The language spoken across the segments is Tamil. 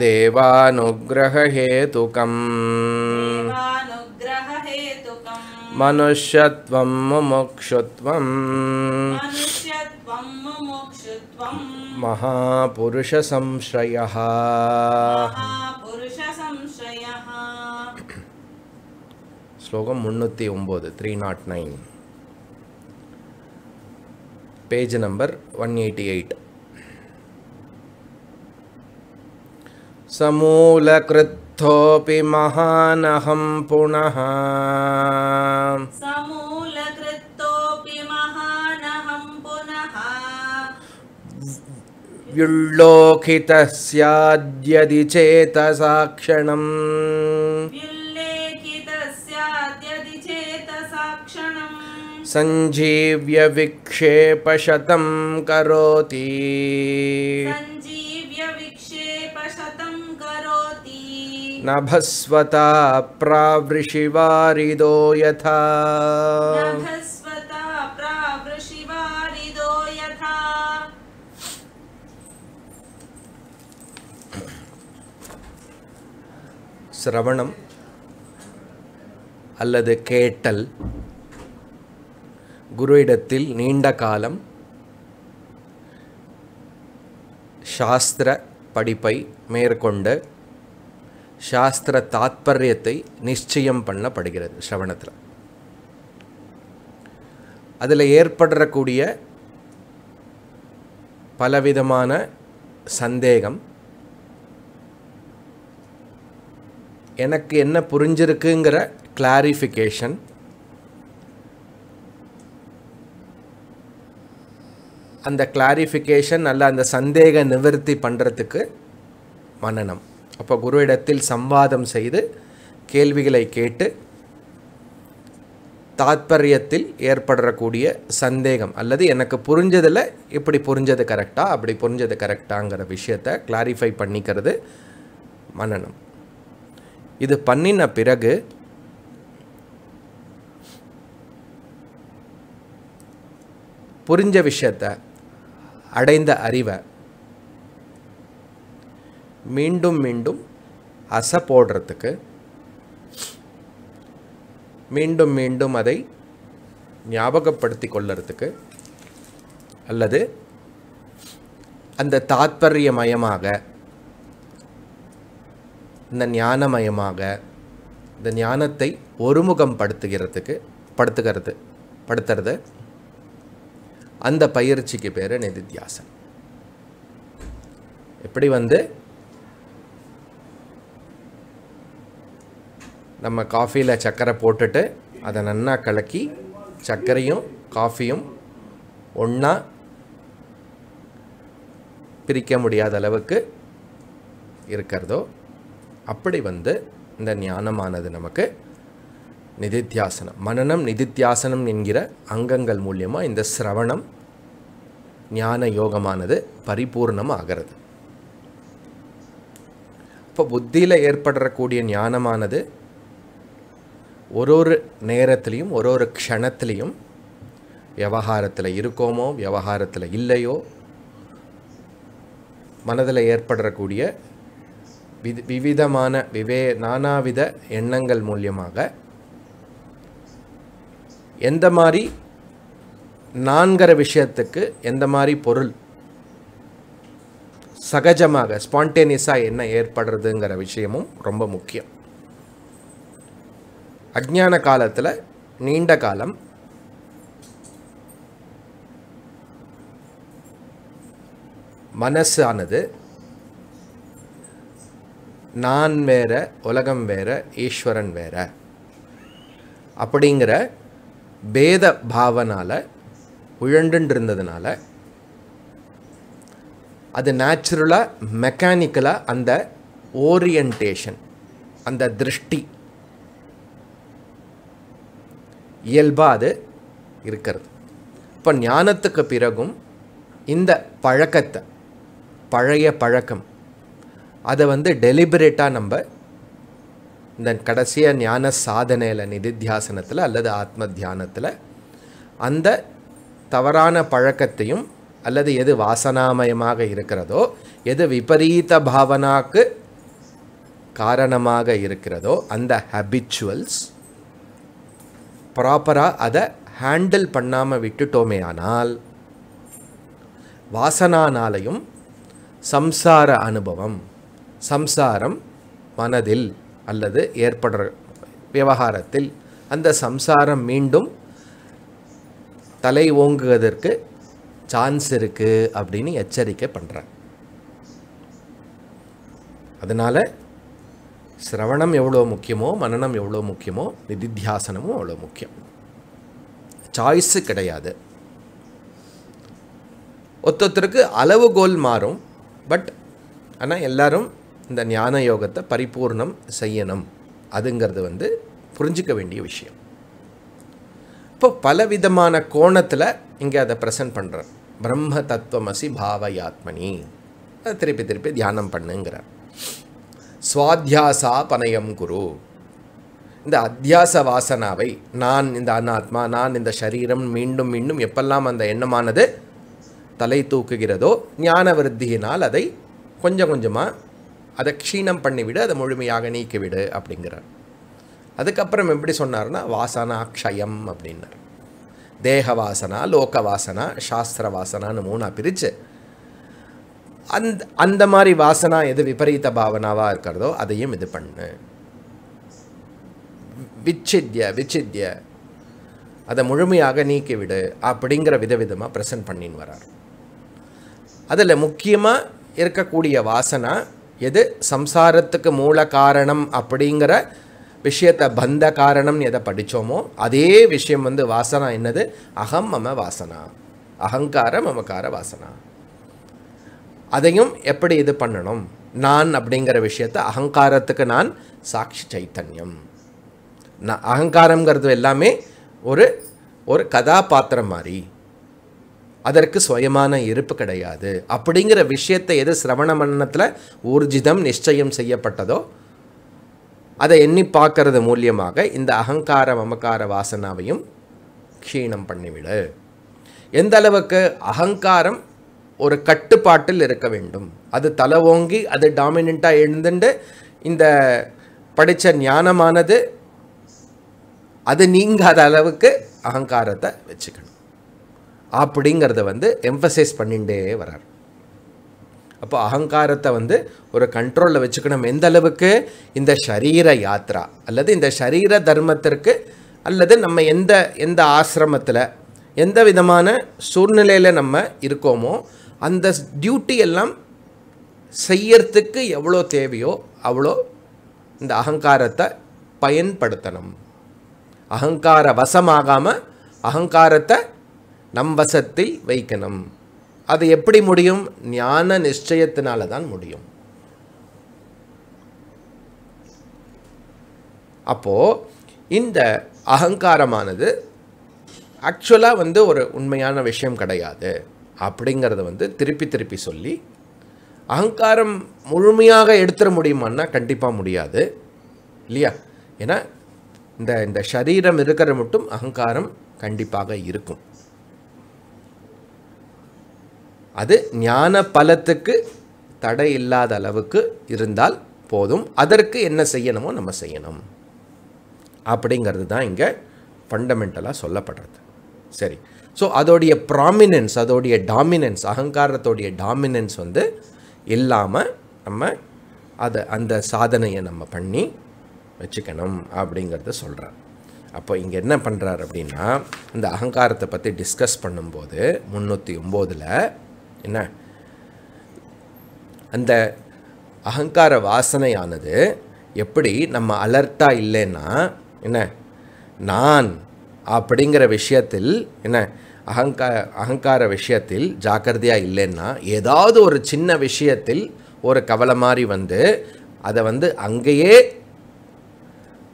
देवानुग्रहहेतुकम् मनुष्यत्वं मुक्षुत्वं महापुरुषसंश्रयः श्लोकं मूति three nought nine page number one eighty eight समूलकृत्थोऽपि महानहं पुनः व्युल्लोकितः स्याद्यदि चेत साक्षणम् सञ्जीव्यविक्षेपशतं करोति நபஸ்வதா प्रावृषिवारिदो சிரவணம் அல்லது கேட்டல் குரு இடத்தில் நீண்ட காலம் சாஸ்திர படிப்பை மேற்கொண்டு சாஸ்திர தாத்பரியத்தை நிச்சயம் பண்ணப்படுகிறது ஸ்ரவணத்தில் அதில் ஏற்படுறக்கூடிய பலவிதமான சந்தேகம் எனக்கு என்ன புரிஞ்சிருக்குங்கிற கிளாரிஃபிகேஷன் அந்த கிளாரிஃபிகேஷன் அல்ல அந்த சந்தேக நிவர்த்தி பண்ணுறதுக்கு மன்னனம் அப்போ குருவிடத்தில் சம்வாதம் செய்து கேள்விகளை கேட்டு தாத்பரியத்தில் ஏற்படக்கூடிய சந்தேகம் அல்லது எனக்கு புரிஞ்சதில் இப்படி புரிஞ்சது கரெக்டாக அப்படி புரிஞ்சது கரெக்டாங்கிற விஷயத்தை கிளாரிஃபை பண்ணிக்கிறது மன்னனம் இது பண்ணின பிறகு புரிஞ்ச விஷயத்தை அடைந்த அறிவை மீண்டும் மீண்டும் அசை போடுறதுக்கு மீண்டும் மீண்டும் அதை ஞாபகப்படுத்தி கொள்ளறதுக்கு அல்லது அந்த தாத்பரியமயமாக இந்த ஞானமயமாக இந்த ஞானத்தை ஒருமுகம் படுத்துகிறதுக்கு படுத்துகிறது படுத்துறது அந்த பயிற்சிக்கு பேர் நிதித்தியாசன் எப்படி வந்து நம்ம காஃபியில் சர்க்கரை போட்டுட்டு அதை நன்னா கலக்கி சர்க்கரையும் காஃபியும் ஒன்றா பிரிக்க முடியாத அளவுக்கு இருக்கிறதோ அப்படி வந்து இந்த ஞானமானது நமக்கு நிதித்தியாசனம் மனநம் நிதித்தியாசனம் என்கிற அங்கங்கள் மூலியமாக இந்த சிரவணம் ஞான யோகமானது பரிபூர்ணம் ஆகிறது இப்போ புத்தியில் ஏற்படுறக்கூடிய ஞானமானது ஒரு ஒரு நேரத்துலேயும் ஒரு ஒரு க்ஷணத்துலேயும் விவகாரத்தில் இருக்கோமோ விவகாரத்தில் இல்லையோ மனதில் ஏற்படக்கூடிய வி விவிதமான விவே நானாவித எண்ணங்கள் மூலியமாக எந்த மாதிரி நான்கிற விஷயத்துக்கு எந்த மாதிரி பொருள் சகஜமாக ஸ்பான்டேனியஸாக என்ன ஏற்படுறதுங்கிற விஷயமும் ரொம்ப முக்கியம் அஜ்ஞான காலத்தில் நீண்ட காலம் மனசானது நான் வேற உலகம் வேற ஈஸ்வரன் வேற அப்படிங்கிற பேத பாவனால் உழண்டுன்றிருந்ததுனால அது நேச்சுரலாக மெக்கானிக்கலாக அந்த ஓரியன்டேஷன் அந்த திருஷ்டி இயல்பாக அது இருக்கிறது இப்போ ஞானத்துக்கு பிறகும் இந்த பழக்கத்தை பழைய பழக்கம் அதை வந்து டெலிபரேட்டாக நம்ம இந்த கடைசிய ஞான சாதனையில் நிதித்தியாசனத்தில் அல்லது ஆத்ம தியானத்தில் அந்த தவறான பழக்கத்தையும் அல்லது எது வாசனாமயமாக இருக்கிறதோ எது விபரீத பாவனாக்கு காரணமாக இருக்கிறதோ அந்த ஹேபிச்சுவல்ஸ் ப்ராப்பராக அதை ஹேண்டில் பண்ணாமல் விட்டுட்டோமே ஆனால் வாசனானாலையும் சம்சார அனுபவம் சம்சாரம் மனதில் அல்லது ஏற்படுற விவகாரத்தில் அந்த சம்சாரம் மீண்டும் தலை ஓங்குவதற்கு சான்ஸ் இருக்குது அப்படின்னு எச்சரிக்கை பண்ணுறேன் அதனால் சிரவணம் எவ்வளோ முக்கியமோ மனநம் எவ்வளோ முக்கியமோ நிதித்தியாசனமும் அவ்வளோ முக்கியம் சாய்ஸு கிடையாது ஒருத்தருக்கு அளவுகோல் மாறும் பட் ஆனால் எல்லாரும் இந்த ஞான யோகத்தை பரிபூர்ணம் செய்யணும் அதுங்கிறது வந்து புரிஞ்சிக்க வேண்டிய விஷயம் இப்போ பலவிதமான கோணத்தில் இங்கே அதை ப்ரெசன்ட் பண்ணுறேன் பிரம்ம தத்துவமசி பாவயாத்மனி அதை திருப்பி திருப்பி தியானம் பண்ணுங்கிறார் சுவாத்தியாசா பனயம் குரு இந்த அத்தியாச வாசனாவை நான் இந்த அனாத்மா நான் இந்த சரீரம் மீண்டும் மீண்டும் எப்பெல்லாம் அந்த எண்ணமானது தலை தூக்குகிறதோ ஞான விருத்தியினால் அதை கொஞ்சம் கொஞ்சமாக அதை க்ஷீணம் பண்ணிவிடு அதை முழுமையாக நீக்கிவிடு அப்படிங்கிறார் அதுக்கப்புறம் எப்படி சொன்னார்னா வாசனா க்ஷயம் அப்படின்னார் தேக வாசனா லோக வாசனா சாஸ்திர வாசனான்னு மூணாக பிரித்து அந்த அந்த மாதிரி வாசனா எது விபரீத பாவனாவாக இருக்கிறதோ அதையும் இது பண்ணு விச்சித்ய விச்சித்ய அதை முழுமையாக நீக்கிவிடு அப்படிங்கிற விதவிதமாக ப்ரெசன்ட் பண்ணின்னு வரார் அதில் முக்கியமாக இருக்கக்கூடிய வாசனா எது சம்சாரத்துக்கு மூல காரணம் அப்படிங்கிற விஷயத்தை பந்த காரணம்னு எதை படித்தோமோ அதே விஷயம் வந்து வாசனா என்னது அகம் மம வாசனா அகங்கார மமக்கார வாசனா அதையும் எப்படி இது பண்ணணும் நான் அப்படிங்கிற விஷயத்த அகங்காரத்துக்கு நான் சாட்சி சைத்தன்யம் நான் அகங்காரங்கிறது எல்லாமே ஒரு ஒரு கதாபாத்திரம் மாதிரி அதற்கு சுயமான இருப்பு கிடையாது அப்படிங்கிற விஷயத்தை எது சிரவண மன்னத்தில் ஊர்ஜிதம் நிச்சயம் செய்யப்பட்டதோ அதை எண்ணி பார்க்கறது மூலியமாக இந்த அகங்கார மமக்கார வாசனாவையும் க்ஷீணம் பண்ணிவிடு எந்த அளவுக்கு அகங்காரம் ஒரு கட்டுப்பாட்டில் இருக்க வேண்டும் அது தலை ஓங்கி அது டாமினண்ட்டாக எழுந்துண்டு இந்த படித்த ஞானமானது அது நீங்காத அளவுக்கு அகங்காரத்தை வச்சுக்கணும் அப்படிங்கிறத வந்து எம்ஃபசைஸ் பண்ணிகிட்டே வரார் அப்போ அகங்காரத்தை வந்து ஒரு கண்ட்ரோலில் வச்சுக்கணும் எந்த அளவுக்கு இந்த ஷரீர யாத்ரா அல்லது இந்த ஷரீர தர்மத்திற்கு அல்லது நம்ம எந்த எந்த ஆசிரமத்தில் எந்த விதமான சூழ்நிலையில் நம்ம இருக்கோமோ அந்த டியூட்டி எல்லாம் செய்யறதுக்கு எவ்வளோ தேவையோ அவ்வளோ இந்த அகங்காரத்தை பயன்படுத்தணும் அகங்கார வசமாகாமல் அகங்காரத்தை நம் வசத்தில் வைக்கணும் அது எப்படி முடியும் ஞான நிச்சயத்தினால தான் முடியும் அப்போது இந்த அகங்காரமானது ஆக்சுவலாக வந்து ஒரு உண்மையான விஷயம் கிடையாது அப்படிங்கிறத வந்து திருப்பி திருப்பி சொல்லி அகங்காரம் முழுமையாக எடுத்துட முடியுமான்னா கண்டிப்பாக முடியாது இல்லையா ஏன்னா இந்த இந்த சரீரம் இருக்கிற மட்டும் அகங்காரம் கண்டிப்பாக இருக்கும் அது ஞான பலத்துக்கு தடை இல்லாத அளவுக்கு இருந்தால் போதும் அதற்கு என்ன செய்யணுமோ நம்ம செய்யணும் அப்படிங்கிறது தான் இங்கே ஃபண்டமெண்டலாக சொல்லப்படுறது சரி ஸோ அதோடைய ப்ராமினன்ஸ் அதோடைய டாமினன்ஸ் அகங்காரத்தோடைய டாமினன்ஸ் வந்து இல்லாமல் நம்ம அதை அந்த சாதனையை நம்ம பண்ணி வச்சுக்கணும் அப்படிங்கிறத சொல்கிறார் அப்போ இங்கே என்ன பண்ணுறார் அப்படின்னா இந்த அகங்காரத்தை பற்றி டிஸ்கஸ் பண்ணும்போது முந்நூற்றி ஒம்போதில் என்ன அந்த அகங்கார வாசனையானது எப்படி நம்ம அலர்ட்டாக இல்லைன்னா என்ன நான் அப்படிங்கிற விஷயத்தில் என்ன அகங்கா அகங்கார விஷயத்தில் ஜாக்கிரதையாக இல்லைன்னா ஏதாவது ஒரு சின்ன விஷயத்தில் ஒரு கவலை மாதிரி வந்து அதை வந்து அங்கேயே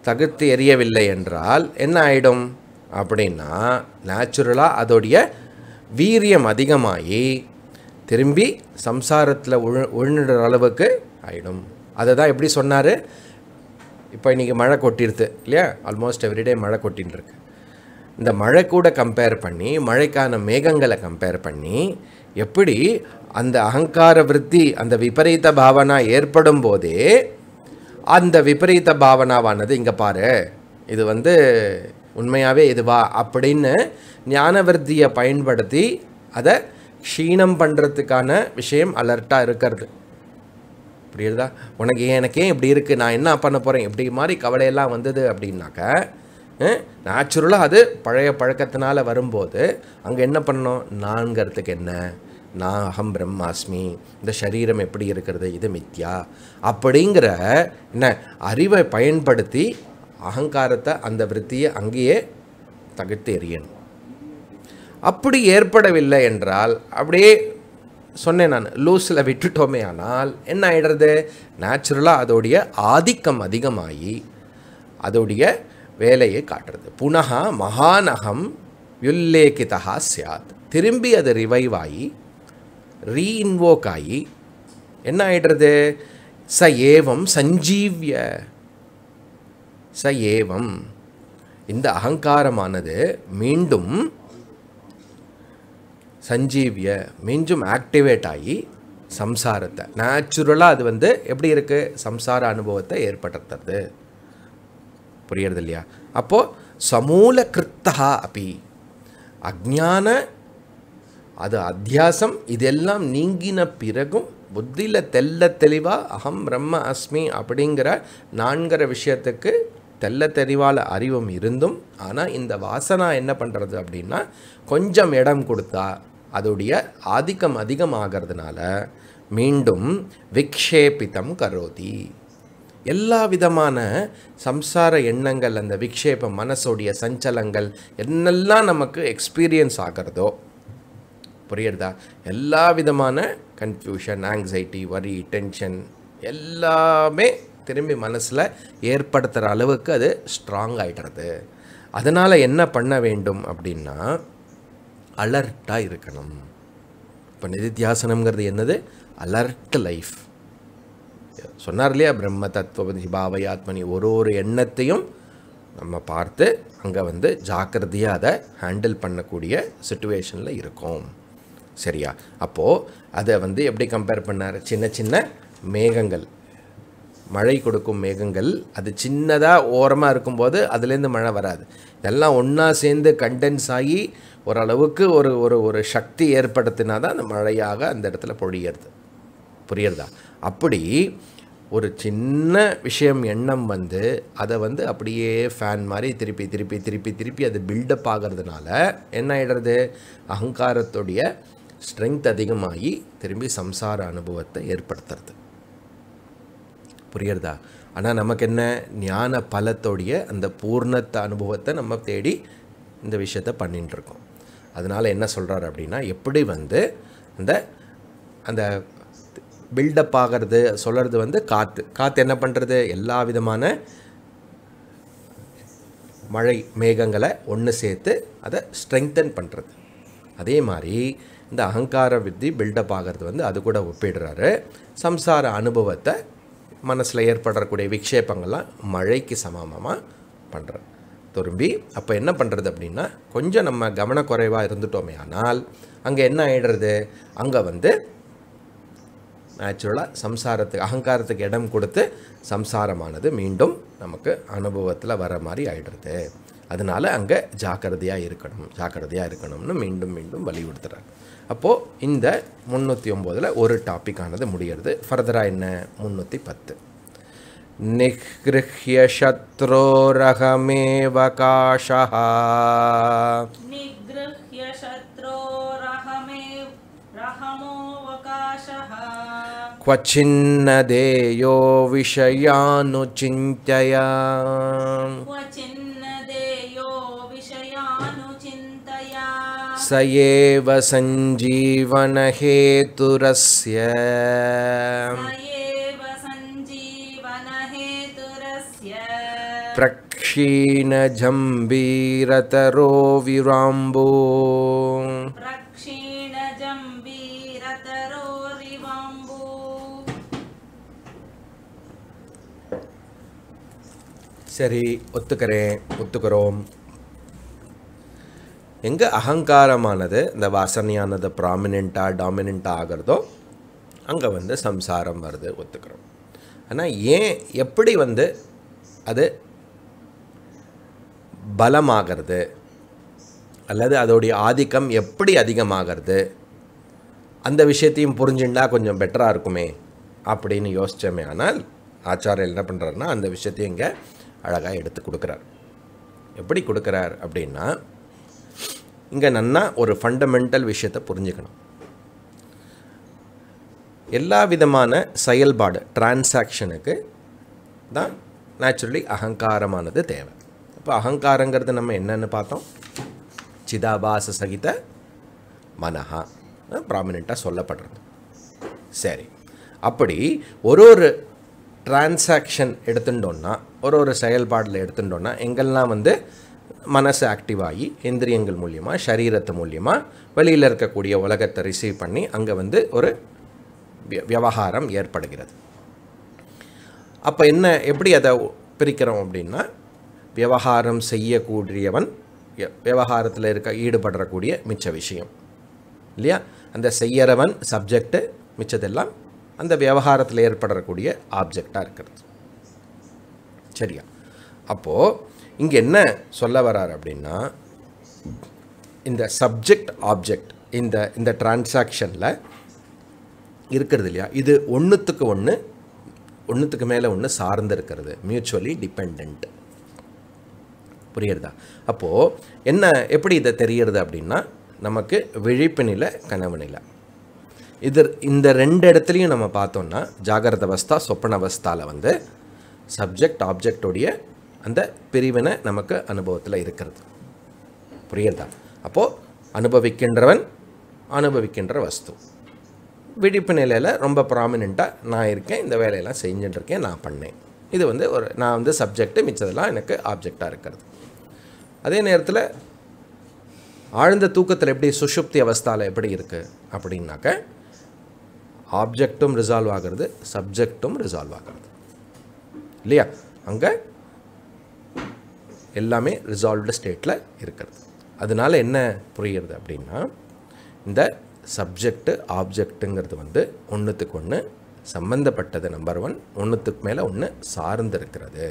தகுத்து எரியவில்லை என்றால் என்ன ஆகிடும் அப்படின்னா நேச்சுரலாக அதோடைய வீரியம் அதிகமாகி திரும்பி சம்சாரத்தில் உழு உழுந்துடுற அளவுக்கு ஆகிடும் அதை தான் எப்படி சொன்னார் இப்போ இன்றைக்கி மழை கொட்டிடுது இல்லையா ஆல்மோஸ்ட் எவ்ரிடே மழை கொட்டின்னு இருக்கு இந்த மழை கூட கம்பேர் பண்ணி மழைக்கான மேகங்களை கம்பேர் பண்ணி எப்படி அந்த அகங்கார விற்பி அந்த விபரீத பாவனா ஏற்படும் போதே அந்த விபரீத பாவனாவானது இங்கே பாரு இது வந்து உண்மையாகவே இதுவா அப்படின்னு ஞானவர்த்தியை பயன்படுத்தி அதை க்ஷீணம் பண்ணுறதுக்கான விஷயம் அலர்ட்டாக இருக்கிறது இப்படி இருந்தால் உனக்கு எனக்கே இப்படி இருக்குது நான் என்ன பண்ண போகிறேன் இப்படி மாதிரி கவலையெல்லாம் வந்தது அப்படின்னாக்க நேச்சுரலாக அது பழைய பழக்கத்தினால் வரும்போது அங்கே என்ன பண்ணோம் நான்கிறதுக்கு என்ன நான் அகம் பிரம்மாஸ்மி இந்த சரீரம் எப்படி இருக்கிறது இது மித்யா அப்படிங்கிற என்ன அறிவை பயன்படுத்தி அகங்காரத்தை அந்த விற்த்தியை அங்கேயே தகர்த்து எறியணும் அப்படி ஏற்படவில்லை என்றால் அப்படியே சொன்னேன் நான் லூஸில் விட்டுட்டோமே ஆனால் என்ன ஆகிடுறது நேச்சுரலாக அதோடைய ஆதிக்கம் அதிகமாகி அதோடைய வேலையை காட்டுறது புனகா மகாநகம் யுல்லேக்கிதா சியாத் திரும்பி அது ரிவைவ் ஆகி ரீஇன்வோக் ஆகி என்ன ஆகிடுறது ச ஏவம் சஞ்சீவிய ச ஏவம் இந்த அகங்காரமானது மீண்டும் சஞ்சீவிய மீண்டும் ஆக்டிவேட் ஆகி சம்சாரத்தை நேச்சுரலாக அது வந்து எப்படி இருக்குது சம்சார அனுபவத்தை ஏற்படுத்துறது புரியறது இல்லையா அப்போது சமூல கிருத்தா அப்பி அஜான அது அத்தியாசம் இதெல்லாம் நீங்கின பிறகும் புத்தியில் தெல்ல தெளிவாக அகம் பிரம்ம அஸ்மி அப்படிங்கிற நான்கிற விஷயத்துக்கு தெல்ல தெளிவால் அறிவும் இருந்தும் ஆனால் இந்த வாசனா என்ன பண்ணுறது அப்படின்னா கொஞ்சம் இடம் கொடுத்தா அதோடைய ஆதிக்கம் அதிகமாகிறதுனால மீண்டும் விக்ஷேபித்தம் கரோதி எல்லா விதமான சம்சார எண்ணங்கள் அந்த விக்ஷேபம் மனசோடைய சஞ்சலங்கள் என்னெல்லாம் நமக்கு எக்ஸ்பீரியன்ஸ் ஆகிறதோ புரியுறதா எல்லா விதமான கன்ஃபியூஷன் ஆங்ஸைட்டி வரி டென்ஷன் எல்லாமே திரும்பி மனசில் ஏற்படுத்துகிற அளவுக்கு அது ஸ்ட்ராங் ஆகிடுறது அதனால் என்ன பண்ண வேண்டும் அப்படின்னா அலர்ட்டாக இருக்கணும் இப்போ நிதித்தியாசனம்ங்கிறது என்னது அலர்ட் லைஃப் சொன்னார் இல்லையா பிரம்ம தத்துவபதி பாவை ஆத்மனி ஒரு ஒரு எண்ணத்தையும் நம்ம பார்த்து அங்கே வந்து ஜாக்கிரதையாக அதை ஹேண்டில் பண்ணக்கூடிய சுச்சுவேஷனில் இருக்கும் சரியா அப்போது அதை வந்து எப்படி கம்பேர் பண்ணார் சின்ன சின்ன மேகங்கள் மழை கொடுக்கும் மேகங்கள் அது சின்னதாக ஓரமாக இருக்கும்போது அதுலேருந்து மழை வராது இதெல்லாம் ஒன்றா சேர்ந்து கண்டென்ஸ் ஆகி ஓரளவுக்கு ஒரு ஒரு ஒரு சக்தி ஏற்படுத்தினா தான் அந்த மழையாக அந்த இடத்துல பொழியறது புரியுறதா அப்படி ஒரு சின்ன விஷயம் எண்ணம் வந்து அதை வந்து அப்படியே ஃபேன் மாதிரி திருப்பி திருப்பி திருப்பி திருப்பி அது பில்டப் ஆகிறதுனால என்ன ஆகிடுறது அகங்காரத்துடைய ஸ்ட்ரென்த் அதிகமாகி திரும்பி சம்சார அனுபவத்தை ஏற்படுத்துறது புரியுறதா ஆனால் நமக்கு என்ன ஞான பலத்தோடைய அந்த பூர்ணத்த அனுபவத்தை நம்ம தேடி இந்த விஷயத்த பண்ணிட்டுருக்கோம் அதனால் என்ன சொல்கிறார் அப்படின்னா எப்படி வந்து அந்த அந்த பில்டப் ஆகிறது சொல்கிறது வந்து காற்று காற்று என்ன பண்ணுறது எல்லா விதமான மழை மேகங்களை ஒன்று சேர்த்து அதை ஸ்ட்ரெங்தன் பண்ணுறது அதே மாதிரி இந்த அகங்கார வித்தி பில்டப் ஆகிறது வந்து அது கூட ஒப்பிடுறாரு சம்சார அனுபவத்தை மனசில் ஏற்படக்கூடிய விக்ஷேபங்கள்லாம் மழைக்கு சமமாக பண்ணுற திரும்பி அப்போ என்ன பண்ணுறது அப்படின்னா கொஞ்சம் நம்ம கவனக்குறைவாக இருந்துட்டோமே ஆனால் அங்கே என்ன ஆகிடுறது அங்கே வந்து ஆக்சுவலாக சம்சாரத்துக்கு அகங்காரத்துக்கு இடம் கொடுத்து சம்சாரமானது மீண்டும் நமக்கு அனுபவத்தில் வர மாதிரி ஆகிடுறது அதனால் அங்கே ஜாக்கிரதையாக இருக்கணும் ஜாக்கிரதையாக இருக்கணும்னு மீண்டும் மீண்டும் வலியுறுத்துகிறார் அப்போது இந்த முந்நூற்றி ஒம்போதில் ஒரு டாப்பிக்கானது முடிகிறது ஃபர்தராக என்ன முந்நூற்றி பத்து நிகிருஹ்ய சத்ரோரகமேவ நிகிருஹ்ய क्वचिन्न देयो विषयानुचिन्तया स एव सञ्जीवनहेतुरस्य प्रक्षीणजम्बीरतरो विराम्बो சரி ஒத்துக்கிறேன் ஒத்துக்கிறோம் எங்கே அகங்காரமானது இந்த வாசனையானது ப்ராமினெண்ட்டாக டாமினெண்ட்டாக ஆகிறதோ அங்கே வந்து சம்சாரம் வருது ஒத்துக்கிறோம் ஆனால் ஏன் எப்படி வந்து அது பலமாகிறது அல்லது அதோடைய ஆதிக்கம் எப்படி அதிகமாகிறது அந்த விஷயத்தையும் புரிஞ்சுண்டா கொஞ்சம் பெட்டராக இருக்குமே அப்படின்னு யோசித்தோமே ஆனால் ஆச்சாரியர் என்ன பண்ணுறாருன்னா அந்த விஷயத்தையும் இங்கே அழகாக எடுத்து கொடுக்குறார் எப்படி கொடுக்குறார் அப்படின்னா இங்கே நன்னா ஒரு ஃபண்டமெண்டல் விஷயத்தை புரிஞ்சுக்கணும் எல்லா விதமான செயல்பாடு டிரான்சாக்ஷனுக்கு தான் நேச்சுரலி அகங்காரமானது தேவை இப்போ அகங்காரங்கிறது நம்ம என்னென்னு பார்த்தோம் சிதாபாச சகித மனஹா ப்ராமினெண்ட்டாக சொல்லப்படுறது சரி அப்படி ஒரு ஒரு டிரான்சாக்ஷன் எடுத்துட்டோன்னா ஒரு ஒரு செயல்பாடில் எடுத்துட்டோன்னா எங்கெல்லாம் வந்து மனசு ஆக்டிவ் ஆகி இந்திரியங்கள் மூலியமாக சரீரத்து மூலியமாக வெளியில் இருக்கக்கூடிய உலகத்தை ரிசீவ் பண்ணி அங்கே வந்து ஒரு விவகாரம் ஏற்படுகிறது அப்போ என்ன எப்படி அதை பிரிக்கிறோம் அப்படின்னா விவகாரம் செய்யக்கூடியவன் விவகாரத்தில் இருக்க ஈடுபடக்கூடிய மிச்ச விஷயம் இல்லையா அந்த செய்யறவன் சப்ஜெக்டு மிச்சதெல்லாம் அந்த விவகாரத்தில் ஏற்படக்கூடிய ஆப்ஜெக்டாக இருக்கிறது சரியா அப்போது இங்கே என்ன சொல்ல வரார் அப்படின்னா இந்த சப்ஜெக்ட் ஆப்ஜெக்ட் இந்த இந்த டிரான்சாக்ஷனில் இருக்கிறது இல்லையா இது ஒன்றுத்துக்கு ஒன்று ஒன்றுத்துக்கு மேலே ஒன்று சார்ந்து இருக்கிறது மியூச்சுவலி டிபெண்ட் புரியுறதா அப்போது என்ன எப்படி இதை தெரிகிறது அப்படின்னா நமக்கு விழிப்பு நிலை கனவு நிலை இது இந்த ரெண்டு இடத்துலையும் நம்ம பார்த்தோம்னா ஜாகிரத அவஸ்தா சொப்பன அவஸ்தாவில் வந்து சப்ஜெக்ட் ஆப்ஜெக்டோடைய அந்த பிரிவினை நமக்கு அனுபவத்தில் இருக்கிறது புரியுதா அப்போது அனுபவிக்கின்றவன் அனுபவிக்கின்ற வஸ்து விழிப்பு நிலையில் ரொம்ப ப்ராமினெண்ட்டாக நான் இருக்கேன் இந்த வேலையெல்லாம் செஞ்சுட்டு இருக்கேன் நான் பண்ணேன் இது வந்து ஒரு நான் வந்து சப்ஜெக்ட்டு மிச்சதெல்லாம் எனக்கு ஆப்ஜெக்டாக இருக்கிறது அதே நேரத்தில் ஆழ்ந்த தூக்கத்தில் எப்படி சுஷுப்தி அவஸ்தாவில் எப்படி இருக்குது அப்படின்னாக்க ஆப்ஜெக்டும் ரிசால்வ் ஆகிறது சப்ஜெக்டும் ரிசால்வ் ஆகிறது இல்லையா அங்கே எல்லாமே ரிசால்வ்டு ஸ்டேட்டில் இருக்கிறது அதனால் என்ன புரிகிறது அப்படின்னா இந்த சப்ஜெக்டு ஆப்ஜெக்ட்டுங்கிறது வந்து ஒன்றுத்துக்கு ஒன்று சம்மந்தப்பட்டது நம்பர் ஒன் ஒன்றுத்துக்கு மேலே ஒன்று சார்ந்து இருக்கிறது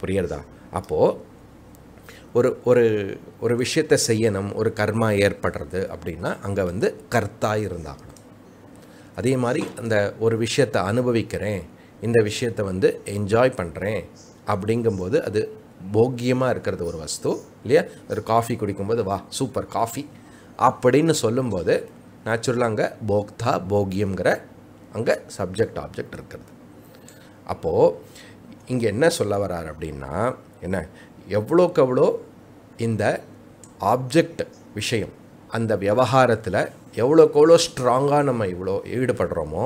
புரியுறதா அப்போது ஒரு ஒரு ஒரு விஷயத்தை செய்யணும் ஒரு கர்மா ஏற்படுறது அப்படின்னா அங்கே வந்து கர்த்தா இருந்தாகணும் அதே மாதிரி அந்த ஒரு விஷயத்தை அனுபவிக்கிறேன் இந்த விஷயத்தை வந்து என்ஜாய் பண்ணுறேன் அப்படிங்கும்போது அது போக்கியமாக இருக்கிறது ஒரு வஸ்து இல்லையா ஒரு காஃபி குடிக்கும்போது வா சூப்பர் காஃபி அப்படின்னு சொல்லும்போது நேச்சுரலாக அங்கே போக்தா போகியங்கிற அங்கே சப்ஜெக்ட் ஆப்ஜெக்ட் இருக்கிறது அப்போது இங்கே என்ன சொல்ல வர்றார் அப்படின்னா என்ன எவ்வளோக்கு எவ்வளோ இந்த ஆப்ஜெக்ட் விஷயம் அந்த விவகாரத்தில் எவ்வளோக்கு எவ்வளோ ஸ்ட்ராங்காக நம்ம இவ்வளோ ஈடுபடுறோமோ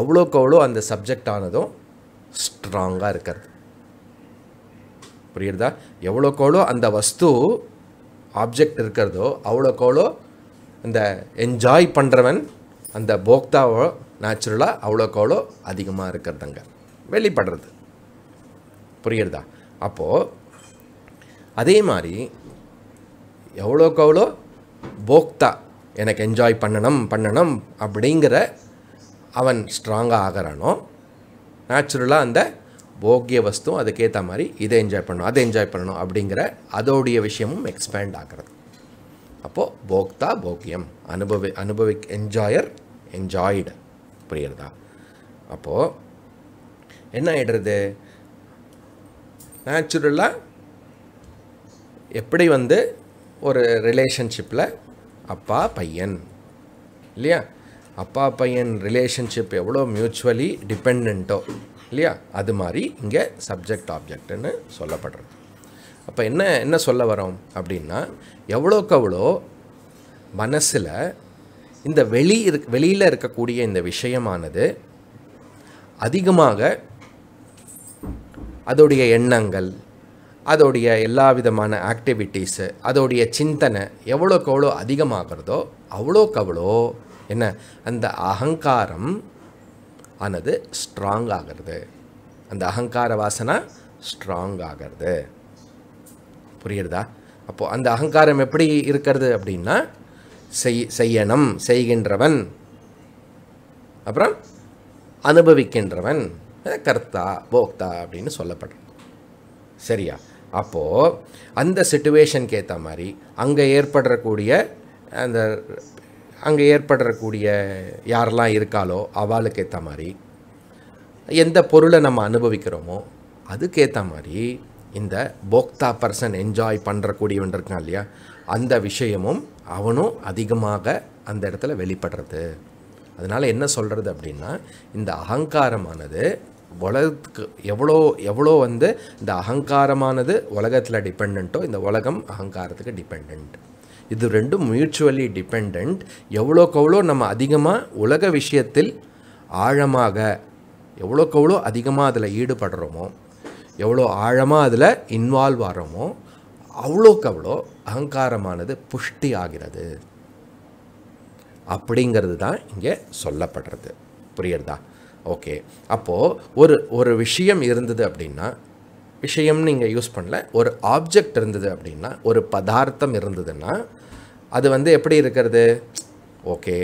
அவ்வளோக்கு அவ்வளோ அந்த சப்ஜெக்ட் ஆனதும் ஸ்ட்ராங்காக இருக்கிறது புரியுறதா எவ்வளோக்கு எவ்வளோ அந்த வஸ்து ஆப்ஜெக்ட் இருக்கிறதோ அவ்வளோக்கு அவ்வளோ இந்த என்ஜாய் பண்ணுறவன் அந்த போக்தாவோ நேச்சுரலாக அவ்வளோக்கு அவ்வளோ அதிகமாக இருக்கிறதுங்க வெளிப்படுறது புரியுறதா அப்போது அதே மாதிரி எவ்வளோக்கு அவ்வளோ போக்தா எனக்கு என்ஜாய் பண்ணணும் பண்ணணும் அப்படிங்கிற அவன் ஸ்ட்ராங்காக ஆகிறானோ நேச்சுரலாக அந்த போக்கிய வஸ்தும் அதுக்கேற்ற மாதிரி இதை என்ஜாய் பண்ணணும் அதை என்ஜாய் பண்ணணும் அப்படிங்கிற அதோடைய விஷயமும் எக்ஸ்பேண்ட் ஆகிறது அப்போது போக்தா போக்கியம் அனுபவி அனுபவி என்ஜாயர் என்ஜாய்டு புரியுறதா அப்போது என்ன ஆகிடுறது நேச்சுரலாக எப்படி வந்து ஒரு ரிலேஷன்ஷிப்பில் அப்பா பையன் இல்லையா அப்பா பையன் ரிலேஷன்ஷிப் எவ்வளோ மியூச்சுவலி டிபெண்ட்டோ இல்லையா அது மாதிரி இங்கே சப்ஜெக்ட் ஆப்ஜெக்டுன்னு சொல்லப்படுறது அப்போ என்ன என்ன சொல்ல வரோம் அப்படின்னா எவ்வளோக்கு எவ்வளோ மனசில் இந்த வெளி இரு வெளியில் இருக்கக்கூடிய இந்த விஷயமானது அதிகமாக அதோடைய எண்ணங்கள் அதோடைய எல்லா விதமான ஆக்டிவிட்டீஸு அதோடைய சிந்தனை எவ்வளோக்கு எவ்வளோ அதிகமாகிறதோ அவ்வளோக்கு அவ்வளோ என்ன அந்த அகங்காரம் ஆனது ஸ்ட்ராங் ஆகிறது அந்த அகங்கார வாசனை ஸ்ட்ராங் ஆகிறது புரியுறதா அப்போது அந்த அகங்காரம் எப்படி இருக்கிறது அப்படின்னா செய் செய்யணும் செய்கின்றவன் அப்புறம் அனுபவிக்கின்றவன் கர்த்தா போக்தா அப்படின்னு சொல்லப்படுறோம் சரியா அப்போது அந்த சுட்சுவேஷனுக்கு ஏற்ற மாதிரி அங்கே ஏற்படுறக்கூடிய அந்த அங்கே ஏற்படுறக்கூடிய யாரெல்லாம் இருக்காளோ அவளுக்கு ஏற்ற மாதிரி எந்த பொருளை நம்ம அனுபவிக்கிறோமோ அதுக்கேற்ற மாதிரி இந்த போக்தா பர்சன் என்ஜாய் பண்ணுறக்கூடியவன் இருக்கான் இல்லையா அந்த விஷயமும் அவனும் அதிகமாக அந்த இடத்துல வெளிப்படுறது அதனால் என்ன சொல்கிறது அப்படின்னா இந்த அகங்காரமானது உலகத்துக்கு எவ்வளோ எவ்வளோ வந்து இந்த அகங்காரமானது உலகத்தில் டிபெண்ட்டோ இந்த உலகம் அகங்காரத்துக்கு டிபெண்ட் இது ரெண்டும் மியூச்சுவலி டிபெண்ட் எவ்வளோக்கெவ்வளோ நம்ம அதிகமாக உலக விஷயத்தில் ஆழமாக எவ்வளோக்கெவ்வளோ அதிகமாக அதில் ஈடுபடுறோமோ எவ்வளோ ஆழமாக அதில் இன்வால்வ் ஆகிறோமோ அவ்வளோக்கவ்வளோ அகங்காரமானது புஷ்டி ஆகிறது அப்படிங்கிறது தான் இங்கே சொல்லப்படுறது புரியுறதா ஓகே அப்போது ஒரு ஒரு விஷயம் இருந்தது அப்படின்னா விஷயம் நீங்கள் யூஸ் பண்ணல ஒரு ஆப்ஜெக்ட் இருந்தது அப்படின்னா ஒரு பதார்த்தம் இருந்ததுன்னா அது வந்து எப்படி இருக்கிறது ஓகே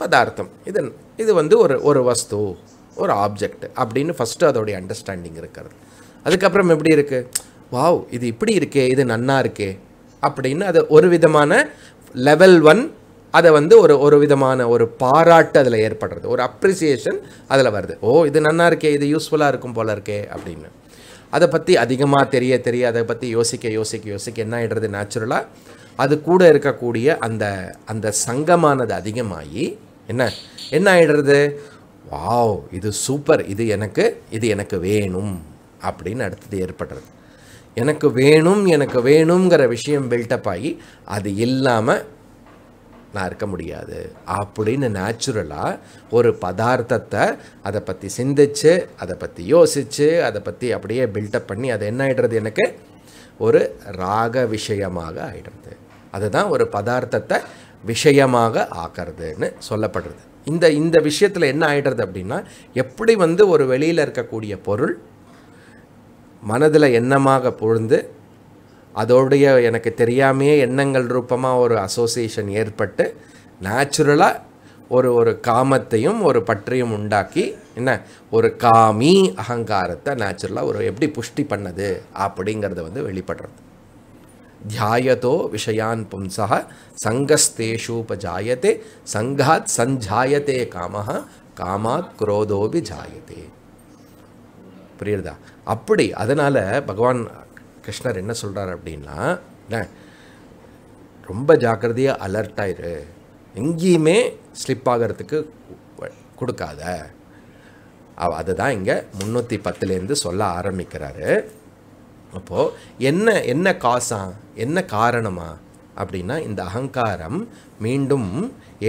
பதார்த்தம் இது இது வந்து ஒரு ஒரு வஸ்து ஒரு ஆப்ஜெக்ட் அப்படின்னு ஃபஸ்ட்டு அதோடைய அண்டர்ஸ்டாண்டிங் இருக்கிறது அதுக்கப்புறம் எப்படி இருக்குது வாவ் இது இப்படி இருக்கே இது நன்னா இருக்கே அப்படின்னு அது ஒரு விதமான லெவல் ஒன் அதை வந்து ஒரு ஒரு விதமான ஒரு பாராட்டு அதில் ஏற்படுறது ஒரு அப்ரிசியேஷன் அதில் வருது ஓ இது நல்லா இருக்கே இது யூஸ்ஃபுல்லாக இருக்கும் போல இருக்கே அப்படின்னு அதை பற்றி அதிகமாக தெரிய தெரிய அதை பற்றி யோசிக்க யோசிக்க யோசிக்க என்ன ஆகிடுறது நேச்சுரலாக அது கூட இருக்கக்கூடிய அந்த அந்த சங்கமானது அதிகமாகி என்ன என்ன ஆகிடுறது வாவ் இது சூப்பர் இது எனக்கு இது எனக்கு வேணும் அப்படின்னு அடுத்தது ஏற்படுறது எனக்கு வேணும் எனக்கு வேணுங்கிற விஷயம் பில்டப் ஆகி அது இல்லாமல் நான் இருக்க முடியாது அப்படின்னு நேச்சுரலாக ஒரு பதார்த்தத்தை அதை பற்றி சிந்திச்சு அதை பற்றி யோசித்து அதை பற்றி அப்படியே பில்டப் பண்ணி அது என்ன ஆகிடுறது எனக்கு ஒரு ராக விஷயமாக ஆகிடுறது அதுதான் ஒரு பதார்த்தத்தை விஷயமாக ஆக்கிறதுன்னு சொல்லப்படுறது இந்த இந்த விஷயத்தில் என்ன ஆகிடுறது அப்படின்னா எப்படி வந்து ஒரு வெளியில் இருக்கக்கூடிய பொருள் மனதில் எண்ணமாக பொழுந்து அதோடைய எனக்கு தெரியாமையே எண்ணங்கள் ரூபமாக ஒரு அசோசியேஷன் ஏற்பட்டு நேச்சுரலாக ஒரு ஒரு காமத்தையும் ஒரு பற்றியும் உண்டாக்கி என்ன ஒரு காமி அகங்காரத்தை நேச்சுரலாக ஒரு எப்படி புஷ்டி பண்ணது அப்படிங்கிறத வந்து வெளிப்படுறது தியாயதோ விஷயான் பும்சா சங்கஸ்தேஷூபஜாயத்தே சங்காத் சஞ்சாயத்தே காம காமாத் குரோதோபி ஜாயத்தே புரியுறதா அப்படி அதனால் பகவான் கிருஷ்ணர் என்ன சொல்கிறார் அப்படின்னா ரொம்ப ஜாக்கிரதையாக அலர்ட் ஆயிரு எங்கேயுமே ஸ்லிப் ஆகிறதுக்கு கொடுக்காத அதுதான் இங்கே முந்நூற்றி பத்துலேருந்து சொல்ல ஆரம்பிக்கிறாரு அப்போது என்ன என்ன காசா என்ன காரணமா அப்படின்னா இந்த அகங்காரம் மீண்டும்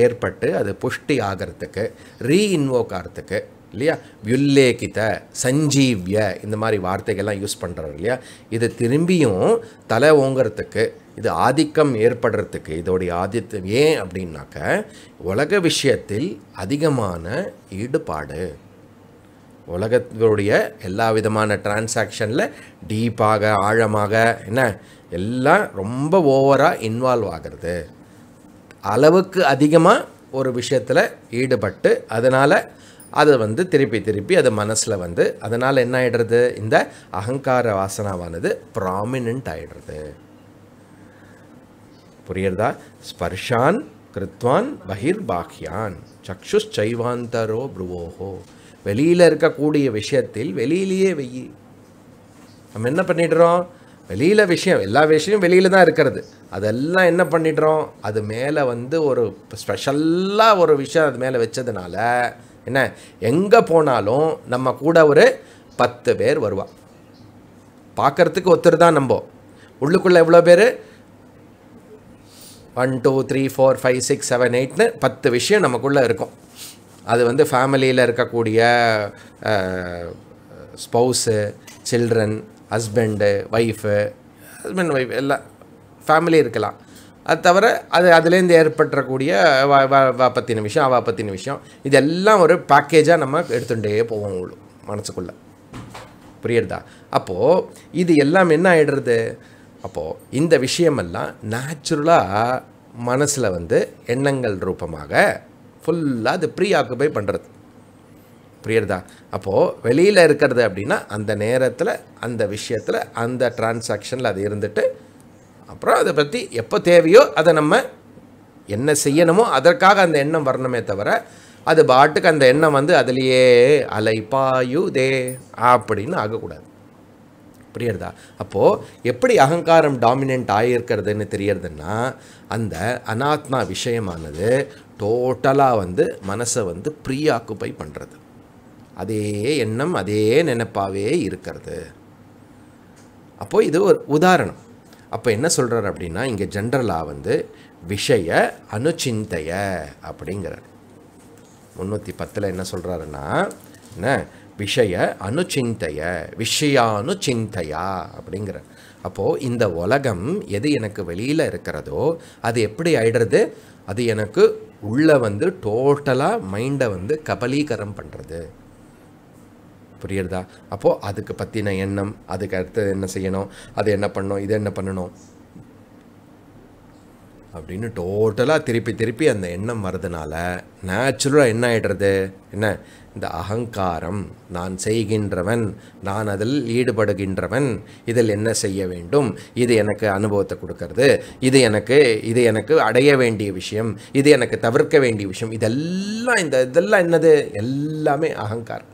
ஏற்பட்டு அது புஷ்டி ஆகிறதுக்கு ரீஇன்வோக் ஆகிறதுக்கு இல்லையா வில்லேகித சஞ்சீவிய இந்த மாதிரி வார்த்தைகள்லாம் யூஸ் பண்ணுறாரு இல்லையா இது திரும்பியும் தலை ஓங்கிறதுக்கு இது ஆதிக்கம் ஏற்படுறதுக்கு இதோடைய ஆதித்தம் ஏன் அப்படின்னாக்க உலக விஷயத்தில் அதிகமான ஈடுபாடு உலகத்தினுடைய எல்லா விதமான டிரான்சாக்ஷனில் டீப்பாக ஆழமாக என்ன எல்லாம் ரொம்ப ஓவராக இன்வால்வ் ஆகிறது அளவுக்கு அதிகமாக ஒரு விஷயத்தில் ஈடுபட்டு அதனால் அதை வந்து திருப்பி திருப்பி அது மனசில் வந்து அதனால் என்ன ஆகிடுறது இந்த அகங்கார வாசனாவானது ப்ராமினன்ட் ஆகிடுறது புரியுறதா ஸ்பர்ஷான் கிருத்வான் பகிர் பாக்யான் சக்ஷுஷ் சைவாந்தரோ புருவோகோ வெளியில் இருக்கக்கூடிய விஷயத்தில் வெளியிலேயே வெய்யி நம்ம என்ன பண்ணிடுறோம் வெளியில் விஷயம் எல்லா விஷயமும் வெளியில் தான் இருக்கிறது அதெல்லாம் என்ன பண்ணிடுறோம் அது மேலே வந்து ஒரு ஸ்பெஷல்லாக ஒரு விஷயம் அது மேலே வச்சதுனால என்ன எங்கே போனாலும் நம்ம கூட ஒரு பத்து பேர் வருவா பார்க்குறதுக்கு ஒருத்தர் தான் நம்ப உள்ளுக்குள்ளே எவ்வளோ பேர் one two three four five six seven எயிட்னு பத்து விஷயம் நமக்குள்ளே இருக்கும் அது வந்து ஃபேமிலியில் இருக்கக்கூடிய spouse children husband wife husband wife எல்லாம் ஃபேமிலி இருக்கலாம் அது தவிர அது அதுலேருந்து ஏற்பட்டக்கூடிய வாப்பத்தின வா விஷயம் அவாப்பத்தின விஷயம் இதெல்லாம் ஒரு பேக்கேஜாக நம்ம எடுத்துகிட்டே போவோம் மனசுக்குள்ளே புரியுறதா அப்போது இது எல்லாம் என்ன ஆகிடுறது அப்போது இந்த விஷயமெல்லாம் நேச்சுரலாக மனசில் வந்து எண்ணங்கள் ரூபமாக ஃபுல்லாக அது ப்ரீ ஆக்குபை பண்ணுறது புரியுறதா அப்போது வெளியில் இருக்கிறது அப்படின்னா அந்த நேரத்தில் அந்த விஷயத்தில் அந்த டிரான்சாக்ஷனில் அது இருந்துட்டு அப்புறம் அதை பற்றி எப்போ தேவையோ அதை நம்ம என்ன செய்யணுமோ அதற்காக அந்த எண்ணம் வரணுமே தவிர அது பாட்டுக்கு அந்த எண்ணம் வந்து அதுலேயே அலைப்பாயுதே அப்படின்னு ஆகக்கூடாது புரியுறதா அப்போது எப்படி அகங்காரம் டாமினன்ட் ஆகியிருக்கிறதுன்னு தெரியறதுன்னா அந்த அனாத்மா விஷயமானது டோட்டலாக வந்து மனசை வந்து ப்ரீ ஆக்குப்பை பண்ணுறது அதே எண்ணம் அதே நினைப்பாகவே இருக்கிறது அப்போது இது ஒரு உதாரணம் அப்போ என்ன சொல்கிறார் அப்படின்னா இங்கே ஜென்ரலாக வந்து விஷய அனுச்சிந்தைய அப்படிங்கிறார் முந்நூற்றி பத்தில் என்ன சொல்கிறாருன்னா என்ன விஷய அனுச்சிந்தைய சிந்தையா அப்படிங்கிற அப்போது இந்த உலகம் எது எனக்கு வெளியில் இருக்கிறதோ அது எப்படி ஆயிடுறது அது எனக்கு உள்ளே வந்து டோட்டலாக மைண்டை வந்து கபலீகரம் பண்ணுறது புரியுறதா அப்போது அதுக்கு பற்றின எண்ணம் அதுக்கு அடுத்தது என்ன செய்யணும் அது என்ன பண்ணும் இது என்ன பண்ணணும் அப்படின்னு டோட்டலாக திருப்பி திருப்பி அந்த எண்ணம் வர்றதுனால நேச்சுரலாக என்ன ஆகிடுறது என்ன இந்த அகங்காரம் நான் செய்கின்றவன் நான் அதில் ஈடுபடுகின்றவன் இதில் என்ன செய்ய வேண்டும் இது எனக்கு அனுபவத்தை கொடுக்கறது இது எனக்கு இது எனக்கு அடைய வேண்டிய விஷயம் இது எனக்கு தவிர்க்க வேண்டிய விஷயம் இதெல்லாம் இந்த இதெல்லாம் என்னது எல்லாமே அகங்காரம்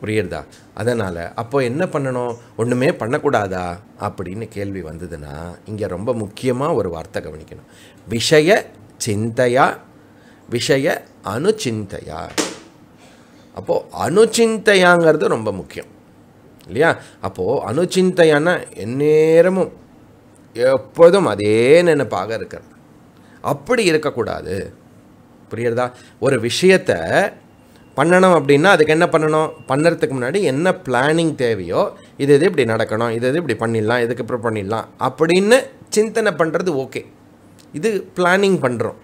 புரியுறதா அதனால் அப்போ என்ன பண்ணணும் ஒன்றுமே பண்ணக்கூடாதா அப்படின்னு கேள்வி வந்ததுன்னா இங்கே ரொம்ப முக்கியமாக ஒரு வார்த்தை கவனிக்கணும் விஷய சிந்தையா விஷய அணுச்சிந்தையா அப்போது அணுச்சிந்தையாங்கிறது ரொம்ப முக்கியம் இல்லையா அப்போது அணுச்சிந்தையானா எந்நேரமும் எப்போதும் அதே நினைப்பாக இருக்கிறது அப்படி இருக்கக்கூடாது புரியுறதா ஒரு விஷயத்தை பண்ணணும் அப்படின்னா அதுக்கு என்ன பண்ணணும் பண்ணுறதுக்கு முன்னாடி என்ன பிளானிங் தேவையோ இது இது இப்படி நடக்கணும் இது இது இப்படி பண்ணிடலாம் இதுக்கு அப்புறம் பண்ணிடலாம் அப்படின்னு சிந்தனை பண்ணுறது ஓகே இது பிளானிங் பண்ணுறோம்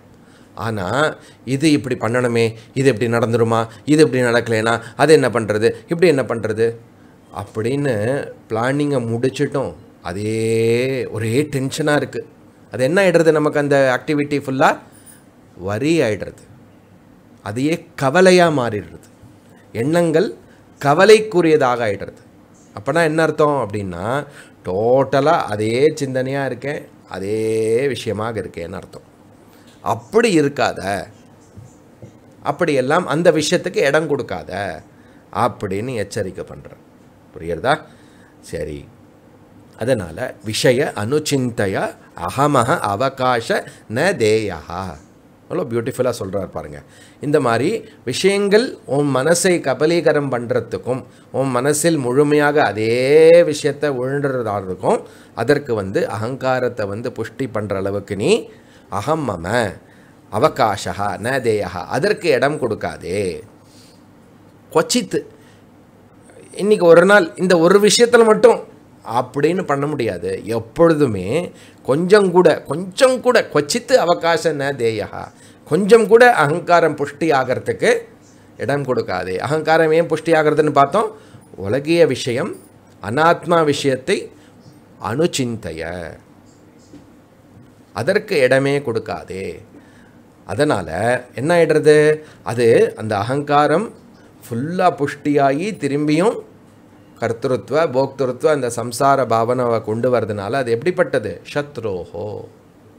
ஆனால் இது இப்படி பண்ணணுமே இது இப்படி நடந்துருமா இது இப்படி நடக்கலைனா அது என்ன பண்ணுறது இப்படி என்ன பண்ணுறது அப்படின்னு பிளானிங்கை முடிச்சிட்டோம் அதே ஒரே டென்ஷனாக இருக்குது அது என்ன ஆகிடுறது நமக்கு அந்த ஆக்டிவிட்டி ஃபுல்லாக வரி ஆகிடுறது அதையே கவலையாக மாறிடுறது எண்ணங்கள் கவலைக்குரியதாக ஆகிடுறது அப்போனா என்ன அர்த்தம் அப்படின்னா டோட்டலாக அதே சிந்தனையாக இருக்கேன் அதே விஷயமாக இருக்கேன்னு அர்த்தம் அப்படி இருக்காத அப்படியெல்லாம் அந்த விஷயத்துக்கு இடம் கொடுக்காத அப்படின்னு எச்சரிக்கை பண்ணுறேன் புரியுறதா சரி அதனால் விஷய அனுச்சிந்தைய அகமக அவகாச ந தேயா அவ்வளோ பியூட்டிஃபுல்லாக சொல்கிறார் பாருங்க இந்த மாதிரி விஷயங்கள் உன் மனசை கபலீகரம் பண்ணுறதுக்கும் உன் மனசில் முழுமையாக அதே விஷயத்தை உழன்றதாகிறதுக்கும் அதற்கு வந்து அகங்காரத்தை வந்து புஷ்டி பண்ணுற அளவுக்கு நீ அகம்மம அவகாஷா ந தேயா அதற்கு இடம் கொடுக்காதே கொச்சித்து இன்றைக்கி ஒரு நாள் இந்த ஒரு விஷயத்தில் மட்டும் அப்படின்னு பண்ண முடியாது எப்பொழுதுமே கொஞ்சம் கூட கொஞ்சம் கூட கொச்சித்து அவகாசம் தேயா கொஞ்சம் கூட அகங்காரம் புஷ்டி ஆகிறதுக்கு இடம் கொடுக்காதே அகங்காரம் ஏன் புஷ்டி ஆகிறதுன்னு பார்த்தோம் உலகிய விஷயம் அனாத்மா விஷயத்தை அணுச்சிந்தைய அதற்கு இடமே கொடுக்காதே அதனால் என்ன ஆகிடுறது அது அந்த அகங்காரம் ஃபுல்லாக புஷ்டியாகி திரும்பியும் கர்த்திருத்வ போக்திருத்வ அந்த சம்சார பாவனாவை கொண்டு வரதுனால அது எப்படிப்பட்டது சத்ருஹோ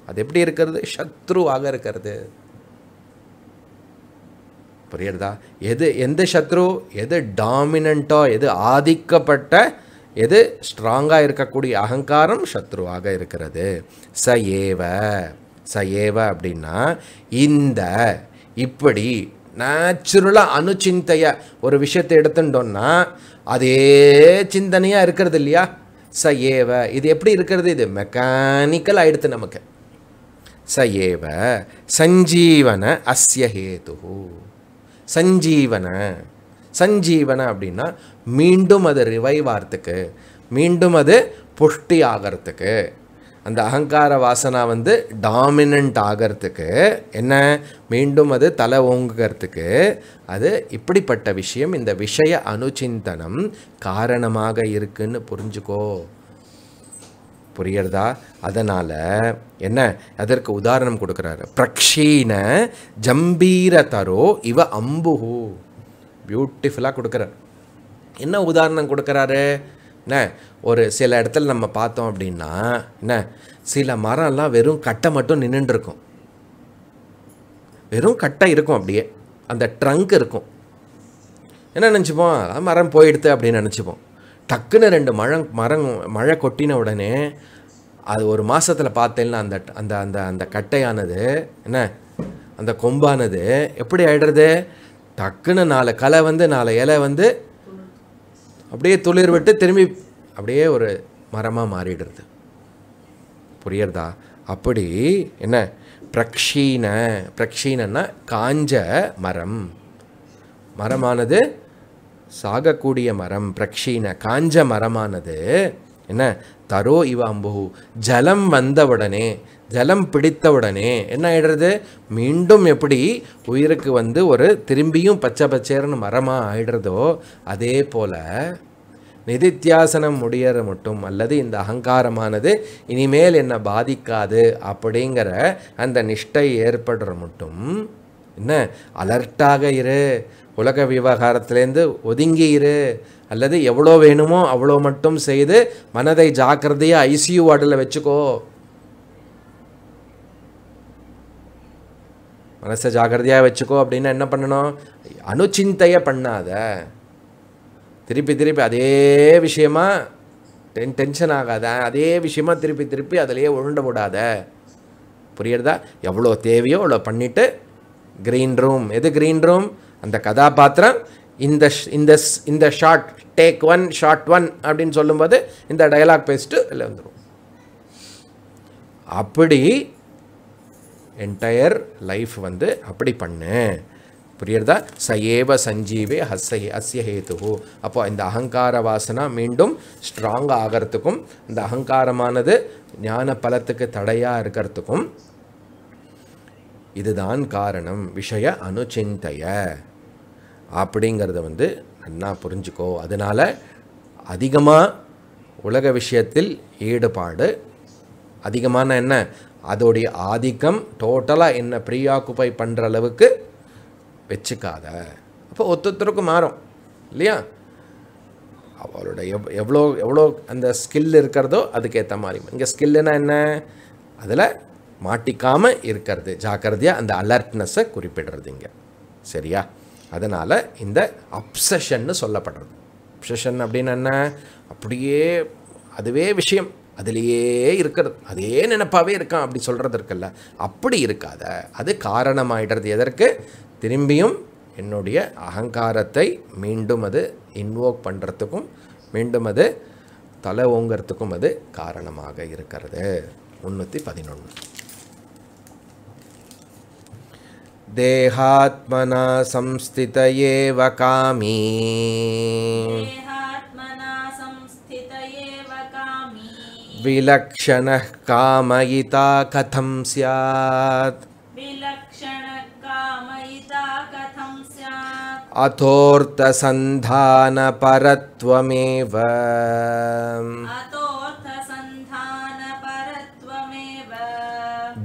அது எப்படி இருக்கிறது சத்ருவாக இருக்கிறது புரியுறதா எது எந்த சத்ரு எது டாமினண்ட்டோ எது ஆதிக்கப்பட்ட எது ஸ்ட்ராங்காக இருக்கக்கூடிய அகங்காரம் சத்ருவாக இருக்கிறது ச ஏவ ச ஏவ அப்படின்னா இந்த இப்படி நேச்சுரலாக அணுச்சிந்தைய ஒரு விஷயத்தை எடுத்துட்டோம்னா அதே சிந்தனையாக இருக்கிறது இல்லையா ச ஏவ இது எப்படி இருக்கிறது இது மெக்கானிக்கல் ஆயிடுது நமக்கு ச ஏவ சஞ்சீவன அஸ்ய ஹேது சஞ்சீவன சஞ்சீவன அப்படின்னா மீண்டும் அது ரிவைவ் ஆகிறதுக்கு மீண்டும் அது புஷ்டி ஆகிறதுக்கு அந்த அகங்கார வாசனா வந்து டாமினண்ட் ஆகிறதுக்கு என்ன மீண்டும் அது தலை ஓங்குகிறதுக்கு அது இப்படிப்பட்ட விஷயம் இந்த விஷய அனுச்சிந்தனம் காரணமாக இருக்குன்னு புரிஞ்சுக்கோ புரியறதா அதனால் என்ன அதற்கு உதாரணம் கொடுக்குறாரு பிரக்ஷீன ஜம்பீர தரோ இவ அம்புஹூ பியூட்டிஃபுல்லாக கொடுக்குறார் என்ன உதாரணம் கொடுக்குறாரு என்ன ஒரு சில இடத்துல நம்ம பார்த்தோம் அப்படின்னா என்ன சில மரம்லாம் வெறும் கட்டை மட்டும் நின்றுருக்கும் வெறும் கட்டை இருக்கும் அப்படியே அந்த ட்ரங்க் இருக்கும் என்ன நினச்சிப்போம் மரம் போயிடுது அப்படின்னு நினச்சிப்போம் டக்குன்னு ரெண்டு மழை மரம் மழை கொட்டின உடனே அது ஒரு மாதத்தில் பார்த்தேன்னா அந்த அந்த அந்த அந்த கட்டையானது என்ன அந்த கொம்பானது எப்படி ஆயிடுறது டக்குன்னு நாலு களை வந்து நாலு இலை வந்து அப்படியே துளிர் விட்டு திரும்பி அப்படியே ஒரு மரமாக மாறிடுறது புரியறதா அப்படி என்ன பிரக்ஷீன பிரக்ஷீனன்னா காஞ்ச மரம் மரமானது சாகக்கூடிய மரம் பிரக்ஷீன காஞ்ச மரமானது என்ன தரோ இவாம்பு ஜலம் வந்தவுடனே ஜலம் பிடித்தவுடனே என்ன ஆயிடுறது மீண்டும் எப்படி உயிருக்கு வந்து ஒரு திரும்பியும் பச்சை பச்சேர்னு மரமாக ஆயிடுறதோ அதே போல் நிதித்தியாசனம் முடியற மட்டும் அல்லது இந்த அகங்காரமானது இனிமேல் என்னை பாதிக்காது அப்படிங்கிற அந்த நிஷ்டை ஏற்படுற மட்டும் என்ன அலர்ட்டாக இரு உலக விவகாரத்திலேருந்து ஒதுங்கியிரு அல்லது எவ்வளோ வேணுமோ அவ்வளோ மட்டும் செய்து மனதை ஜாக்கிரதையாக ஐசியூ வார்டில் வச்சுக்கோ மனசை ஜாக்கிரதையாக வச்சுக்கோ அப்படின்னா என்ன பண்ணணும் அணுச்சிந்தைய பண்ணாத திருப்பி திருப்பி அதே விஷயமா டென் டென்ஷன் ஆகாத அதே விஷயமா திருப்பி திருப்பி அதிலேயே உருண்ட விடாத புரியுறதா எவ்வளோ தேவையோ அவ்வளோ பண்ணிவிட்டு க்ரீன் ரூம் எது க்ரீன் ரூம் அந்த கதாபாத்திரம் இந்த இந்த இந்த shot take one shot one அப்படின்னு சொல்லும்போது இந்த டைலாக் பேசிட்டு இல்லை வந்துடும் அப்படி என்டையர் லைஃப் வந்து அப்படி பண்ணு புரியுறதா சயேவ சஞ்சீவே ஹஸ்ஸ அஸ்ய ஹேத்து அப்போ இந்த அகங்கார வாசனை மீண்டும் ஸ்ட்ராங் ஆகிறதுக்கும் இந்த அகங்காரமானது ஞான பலத்துக்கு தடையாக இருக்கிறதுக்கும் இதுதான் காரணம் விஷய அனுச்சிந்தைய அப்படிங்கிறத வந்து நல்லா புரிஞ்சுக்கோ அதனால் அதிகமாக உலக விஷயத்தில் ஈடுபாடு அதிகமான என்ன அதோடைய ஆதிக்கம் டோட்டலாக என்ன ப்ரீஆக்குப்பை பண்ணுற அளவுக்கு வச்சுக்காத அப்போ ஒத்தொத்தருக்கும் மாறும் இல்லையா அவரோட எவ் எவ்வளோ எவ்வளோ அந்த ஸ்கில் இருக்கிறதோ அதுக்கேற்ற மாதிரி இங்கே ஸ்கில்லுன்னா என்ன அதில் மாட்டிக்காமல் இருக்கிறது ஜாக்கிரதையாக அந்த அலர்ட்னஸை குறிப்பிடுறதுங்க சரியா அதனால் இந்த அப்சஷன்னு சொல்லப்படுறது அப்சஷன் அப்படின்னு என்ன அப்படியே அதுவே விஷயம் அதுலேயே இருக்கிறது அதே நினப்பாகவே இருக்கான் அப்படி சொல்கிறது இருக்குல்ல அப்படி இருக்காத அது காரணமாயிடுறது எதற்கு திரும்பியும் என்னுடைய அகங்காரத்தை மீண்டும் அது இன்வோக் பண்ணுறதுக்கும் மீண்டும் அது தலை ஓங்கிறதுக்கும் அது காரணமாக இருக்கிறது முன்னூற்றி பதினொன்று देहात्मना संस्थित एव कामी विलक्षणः कामयिता कथं स्यात् अथोर्थसन्धानपरत्वमेव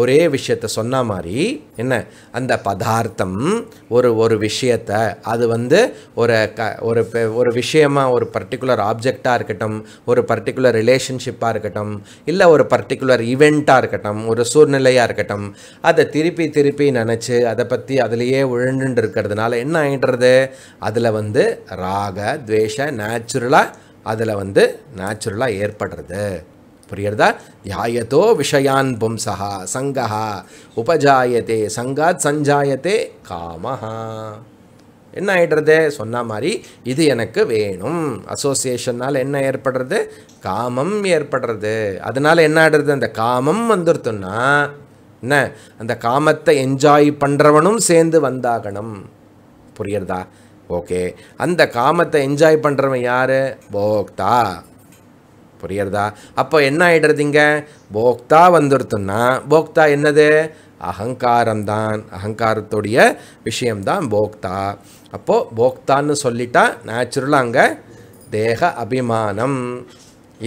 ஒரே விஷயத்த சொன்ன மாதிரி என்ன அந்த பதார்த்தம் ஒரு ஒரு விஷயத்தை அது வந்து ஒரு க ஒரு ஒரு விஷயமாக ஒரு பர்டிகுலர் ஆப்ஜெக்டாக இருக்கட்டும் ஒரு பர்டிகுலர் ரிலேஷன்ஷிப்பாக இருக்கட்டும் இல்லை ஒரு பர்டிகுலர் ஈவெண்ட்டாக இருக்கட்டும் ஒரு சூழ்நிலையாக இருக்கட்டும் அதை திருப்பி திருப்பி நினச்சி அதை பற்றி அதுலேயே விழுண்டு இருக்கிறதுனால என்ன ஆகிடுறது அதில் வந்து ராக துவேஷ நேச்சுரலாக அதில் வந்து நேச்சுரலாக ஏற்படுறது புரியுறதா தியாயத்தோ விஷயான் பும்சா சங்கா உபஜாயத்தே சங்காத் சஞ்சாயத்தே காமஹா என்ன ஆகிடுறது சொன்ன மாதிரி இது எனக்கு வேணும் அசோசியேஷன்னால் என்ன ஏற்படுறது காமம் ஏற்படுறது அதனால் என்ன ஆடுறது அந்த காமம் வந்துருத்துன்னா என்ன அந்த காமத்தை என்ஜாய் பண்ணுறவனும் சேர்ந்து வந்தாகணும் புரியுறதா ஓகே அந்த காமத்தை என்ஜாய் பண்ணுறவன் யார் போக்தா புரியறதா அப்போ என்ன ஆகிடுறதுங்க போக்தா வந்துடுத்துன்னா போக்தா என்னது அகங்காரம்தான் அகங்காரத்துடைய விஷயம்தான் போக்தா அப்போது போக்தான்னு சொல்லிட்டா நேச்சுரலாக அங்கே தேக அபிமானம்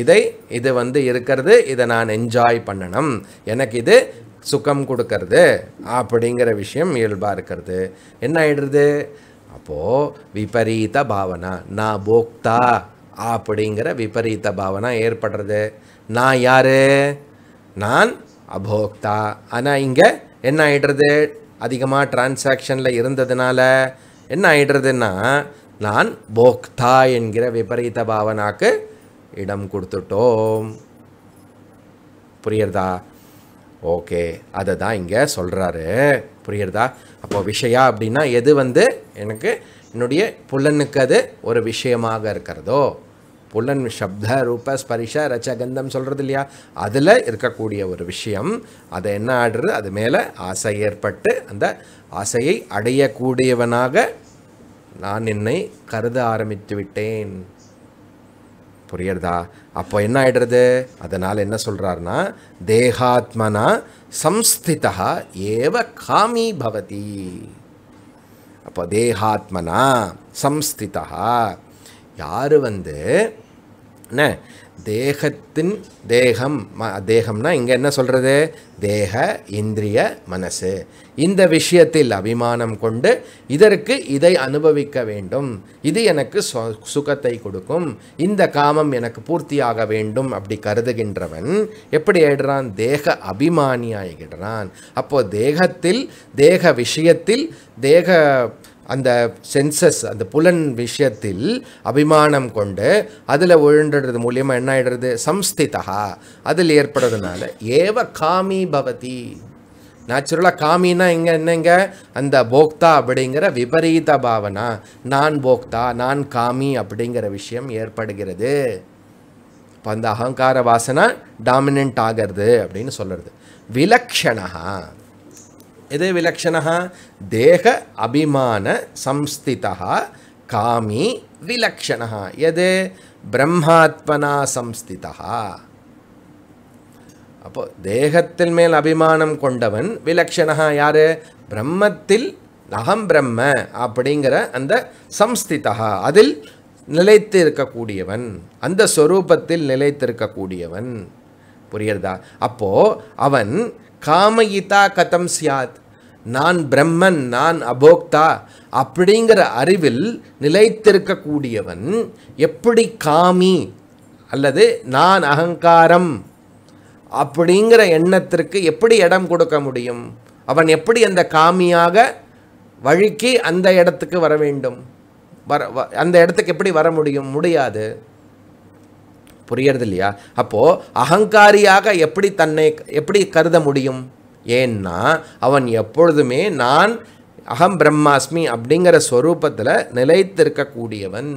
இதை இது வந்து இருக்கிறது இதை நான் என்ஜாய் பண்ணணும் எனக்கு இது சுகம் கொடுக்கறது அப்படிங்கிற விஷயம் இயல்பாக இருக்கிறது என்ன ஆகிடுறது அப்போது விபரீத பாவனா நான் போக்தா அப்படிங்கிற விபரீத பாவனை ஏற்படுறது நான் யார் நான் அபோக்தா ஆனால் இங்கே என்ன ஆகிடுறது அதிகமாக டிரான்சாக்ஷனில் இருந்ததுனால என்ன ஆகிடுறதுன்னா நான் போக்தா என்கிற விபரீத பாவனாக்கு இடம் கொடுத்துட்டோம் புரியுறதா ஓகே அதை தான் இங்கே சொல்கிறாரு புரியுறதா அப்போ விஷயா அப்படின்னா எது வந்து எனக்கு என்னுடைய புலனுக்கு அது ஒரு விஷயமாக இருக்கிறதோ புலன் சப்த ரூப ஸ்பரிஷ ரச்ச கந்தம் சொல்கிறது இல்லையா அதில் இருக்கக்கூடிய ஒரு விஷயம் அதை என்ன ஆடுறது அது மேலே ஆசை ஏற்பட்டு அந்த ஆசையை அடையக்கூடியவனாக நான் என்னை கருத ஆரம்பித்து விட்டேன் புரியுறதா அப்போ என்ன ஆகிடுறது அதனால் என்ன சொல்கிறாருன்னா தேகாத்மனா சம்ஸ்திதா ஏவ காமி பவதி அப்போ தேகாத்மனா சம்ஸ்திதா யார் வந்து என்ன தேகத்தின் தேகம் ம தேகம்னா இங்கே என்ன சொல்கிறது தேக இந்திரிய மனசு இந்த விஷயத்தில் அபிமானம் கொண்டு இதற்கு இதை அனுபவிக்க வேண்டும் இது எனக்கு சுகத்தை கொடுக்கும் இந்த காமம் எனக்கு பூர்த்தியாக வேண்டும் அப்படி கருதுகின்றவன் எப்படி ஆயிடுறான் தேக அபிமானி ஆகிடுறான் அப்போது தேகத்தில் தேக விஷயத்தில் தேக அந்த சென்சஸ் அந்த புலன் விஷயத்தில் அபிமானம் கொண்டு அதில் விழுண்டுறது மூலியமாக என்ன ஆகிடுறது சம்ஸ்திதா அதில் ஏற்படுறதுனால ஏவ காமி பவதி நேச்சுரலாக காமின்னா எங்கே என்னங்க அந்த போக்தா அப்படிங்கிற விபரீத பாவனா நான் போக்தா நான் காமி அப்படிங்கிற விஷயம் ஏற்படுகிறது இப்போ அந்த அகங்கார வாசனை டாமினன்ட் ஆகிறது அப்படின்னு சொல்கிறது விலக்ஷணா எது விலக்ஷணः தேக அபிமான சம்ஸ்திதா காமி விலக்ஷணः எது பிரம்மாத்மனா சம்ஸ்திதா அப்போ தேகத்தின் மேல் அபிமானம் கொண்டவன் விலக்ஷணா யார் பிரம்மத்தில் அகம் பிரம்ம அப்படிங்கிற அந்த சம்ஸ்திதா அதில் நிலைத்து இருக்கக்கூடியவன் அந்த ஸ்வரூபத்தில் நிலைத்திருக்கக்கூடியவன் புரியுறதா அப்போது அவன் காமயிதா கதம் சியாத் நான் பிரம்மன் நான் அபோக்தா அப்படிங்கிற அறிவில் நிலைத்திருக்கக்கூடியவன் எப்படி காமி அல்லது நான் அகங்காரம் அப்படிங்கிற எண்ணத்திற்கு எப்படி இடம் கொடுக்க முடியும் அவன் எப்படி அந்த காமியாக வழுக்கி அந்த இடத்துக்கு வர வேண்டும் வர அந்த இடத்துக்கு எப்படி வர முடியும் முடியாது புரியறது இல்லையா அப்போது அகங்காரியாக எப்படி தன்னை எப்படி கருத முடியும் ஏன்னா அவன் எப்பொழுதுமே நான் அகம் பிரம்மாஸ்மி அப்படிங்கிற ஸ்வரூபத்தில் நிலைத்திருக்கக்கூடியவன்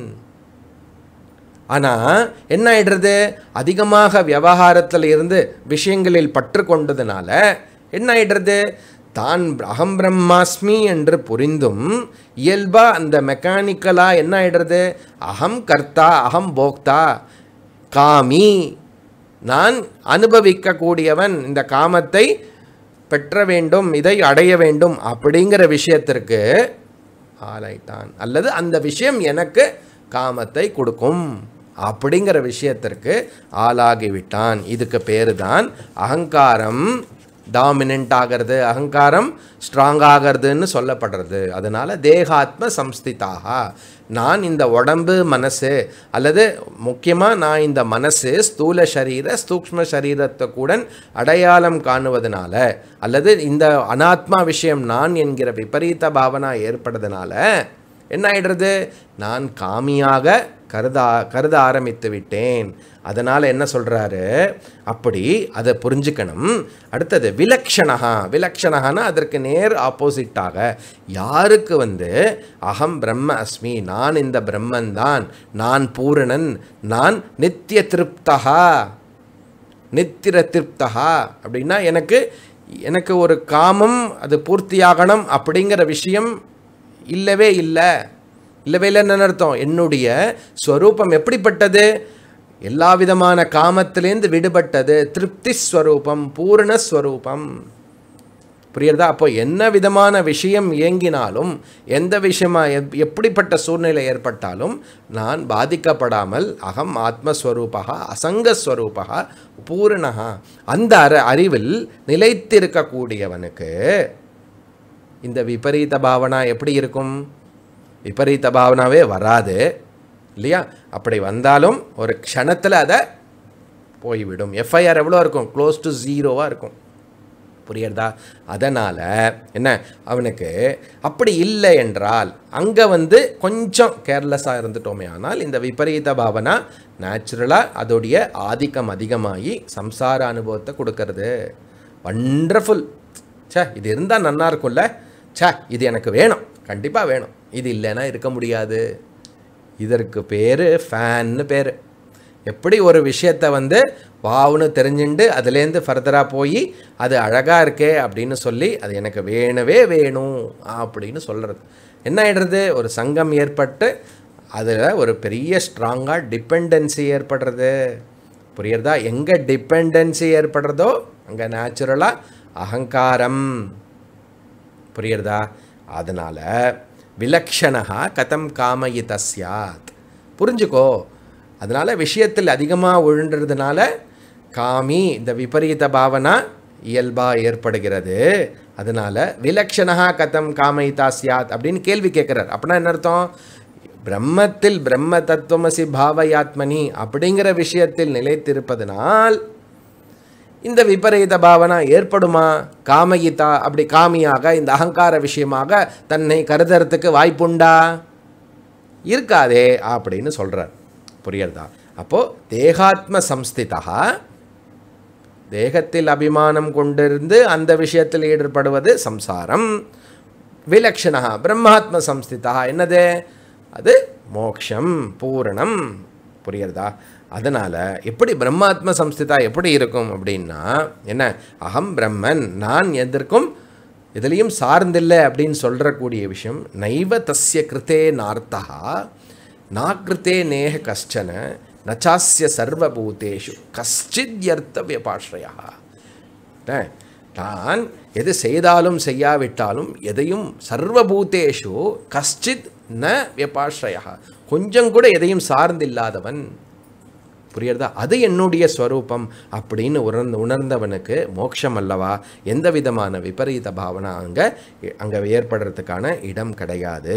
ஆனால் என்ன ஆயிடுறது அதிகமாக விவகாரத்தில் இருந்து விஷயங்களில் பற்று கொண்டதுனால என்ன ஆயிடுறது தான் அகம் பிரம்மாஸ்மி என்று புரிந்தும் இயல்பாக அந்த மெக்கானிக்கலாக என்ன ஆயிடுறது அகம் கர்த்தா அகம் போக்தா காமி நான் அனுபவிக்கக்கூடியவன் இந்த காமத்தை பெற்ற வேண்டும் இதை அடைய வேண்டும் அப்படிங்கிற விஷயத்திற்கு ஆளாய்த்தான் அல்லது அந்த விஷயம் எனக்கு காமத்தை கொடுக்கும் அப்படிங்கிற விஷயத்திற்கு ஆளாகிவிட்டான் இதுக்கு பேர் தான் அகங்காரம் டாமினன்ட் ஆகிறது அகங்காரம் ஸ்ட்ராங் ஆகிறதுன்னு சொல்லப்படுறது அதனால் தேகாத்ம சம்ஸ்திதாக நான் இந்த உடம்பு மனசு அல்லது முக்கியமாக நான் இந்த மனசு ஸ்தூல சரீர சூக்ம சரீரத்தை கூட அடையாளம் காணுவதனால அல்லது இந்த அனாத்மா விஷயம் நான் என்கிற விபரீத பாவனா ஏற்படுறதுனால என்ன ஆகிடுறது நான் காமியாக கருத கருத ஆரம்பித்து விட்டேன் அதனால் என்ன சொல்கிறாரு அப்படி அதை புரிஞ்சுக்கணும் அடுத்தது விலக்ஷணகா விலக்ஷணகான்னா அதற்கு நேர் ஆப்போசிட்டாக யாருக்கு வந்து அகம் பிரம்ம அஸ்மி நான் இந்த பிரம்மன் தான் நான் பூரணன் நான் நித்திய திருப்தகா நித்திர திருப்தகா அப்படின்னா எனக்கு எனக்கு ஒரு காமம் அது பூர்த்தியாகணும் அப்படிங்கிற விஷயம் இல்லவே இல்லை இல்லவே அர்த்தம் என்னுடைய ஸ்வரூபம் எப்படிப்பட்டது எல்லா விதமான காமத்திலேருந்து விடுபட்டது திருப்தி ஸ்வரூபம் பூர்ணஸ்வரூபம் புரியுறதா அப்போ என்ன விதமான விஷயம் இயங்கினாலும் எந்த விஷயமா எப்படிப்பட்ட சூழ்நிலை ஏற்பட்டாலும் நான் பாதிக்கப்படாமல் அகம் ஆத்மஸ்வரூபா அசங்கஸ்வரூபா பூரணகா அந்த அற அறிவில் நிலைத்திருக்கக்கூடியவனுக்கு இந்த விபரீத பாவனா எப்படி இருக்கும் விபரீத பாவனாவே வராது இல்லையா அப்படி வந்தாலும் ஒரு க்ஷணத்தில் அதை போய்விடும் எஃப்ஐஆர் எவ்வளோ இருக்கும் க்ளோஸ் டு ஜீரோவாக இருக்கும் புரியறதா அதனால் என்ன அவனுக்கு அப்படி இல்லை என்றால் அங்கே வந்து கொஞ்சம் கேர்லெஸ்ஸாக இருந்துட்டோமே ஆனால் இந்த விபரீத பாவனா நேச்சுரலாக அதோடைய ஆதிக்கம் அதிகமாகி சம்சார அனுபவத்தை கொடுக்கறது வண்டர்ஃபுல் சே இது இருந்தால் நல்லா இருக்கும்ல சே இது எனக்கு வேணும் கண்டிப்பாக வேணும் இது இல்லைன்னா இருக்க முடியாது இதற்கு பேர் ஃபேன்னு பேர் எப்படி ஒரு விஷயத்தை வந்து வாவுன்னு தெரிஞ்சுண்டு அதுலேருந்து ஃபர்தராக போய் அது அழகாக இருக்கே அப்படின்னு சொல்லி அது எனக்கு வேணவே வேணும் அப்படின்னு சொல்கிறது என்ன ஆகிடுறது ஒரு சங்கம் ஏற்பட்டு அதில் ஒரு பெரிய ஸ்ட்ராங்காக டிபெண்டன்சி ஏற்படுறது புரியறதா எங்கே டிபெண்டன்சி ஏற்படுறதோ அங்கே நேச்சுரலாக அகங்காரம் புரியறதா அதனால் விலக்ஷணா கதம் காமயித சியாத் புரிஞ்சுக்கோ அதனால் விஷயத்தில் அதிகமாக ஒழுன்றதுனால காமி இந்த விபரீத பாவனா இயல்பாக ஏற்படுகிறது அதனால் விலக்ஷணா கதம் காமயிதா சியாத் அப்படின்னு கேள்வி கேட்குறார் அப்படின்னா என்ன அர்த்தம் பிரம்மத்தில் பிரம்ம தத்துவமசி பாவயாத்மனி அப்படிங்கிற விஷயத்தில் நிலைத்திருப்பதனால் இந்த விபரீத பாவனா ஏற்படுமா காமகிதா அப்படி காமியாக இந்த அகங்கார விஷயமாக தன்னை கருதறதுக்கு வாய்ப்புண்டா இருக்காதே அப்படின்னு சொல்கிறார் புரியறதா அப்போது தேகாத்ம சம்ஸ்திதா தேகத்தில் அபிமானம் கொண்டிருந்து அந்த விஷயத்தில் ஈடுபடுவது சம்சாரம் விலக்ஷணா பிரம்மாத்ம சம்ஸ்திதா என்னது அது மோக்ஷம் பூரணம் புரியுறதா அதனால் எப்படி பிரம்மாத்ம சம்ஸ்திதா எப்படி இருக்கும் அப்படின்னா என்ன அகம் பிரம்மன் நான் எதற்கும் இதுலேயும் சார்ந்தில்லை அப்படின்னு சொல்கிறக்கூடிய விஷயம் நைவ தஸ்ய கிருத்தே நார்த்தா நா கிருத்தே நேக கஷ்டன நச்சாஸ்ய சர்வபூதேஷு கஷ்டித்யர்த்த வியபாஷ்ரயா நான் எது செய்தாலும் செய்யாவிட்டாலும் எதையும் சர்வபூதேஷு கஷ்டித் ந வியபாஸ்ரயா கொஞ்சம் கூட எதையும் சார்ந்தில்லாதவன் புரியறதா அது என்னுடைய ஸ்வரூபம் அப்படின்னு உணர்ந்து உணர்ந்தவனுக்கு மோட்சம் அல்லவா எந்த விதமான விபரீத பாவனை அங்கே அங்கே ஏற்படுறதுக்கான இடம் கிடையாது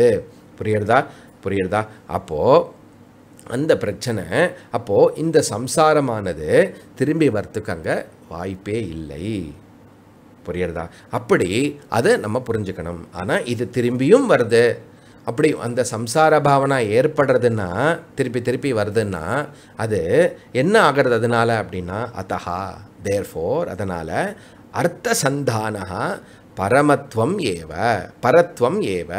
புரியறதா புரியறதா அப்போது அந்த பிரச்சனை அப்போது இந்த சம்சாரமானது திரும்பி வரத்துக்கு அங்கே வாய்ப்பே இல்லை புரியறதா அப்படி அதை நம்ம புரிஞ்சுக்கணும் ஆனால் இது திரும்பியும் வருது அப்படி அந்த சம்சார பாவனா ஏற்படுறதுன்னா திருப்பி திருப்பி வருதுன்னா அது என்ன ஆகிறது அதனால் அப்படின்னா அத்தஹா தேர்ஃபோர் அதனால் அர்த்த சந்தானா பரமத்துவம் ஏவ பரத்துவம் ஏவ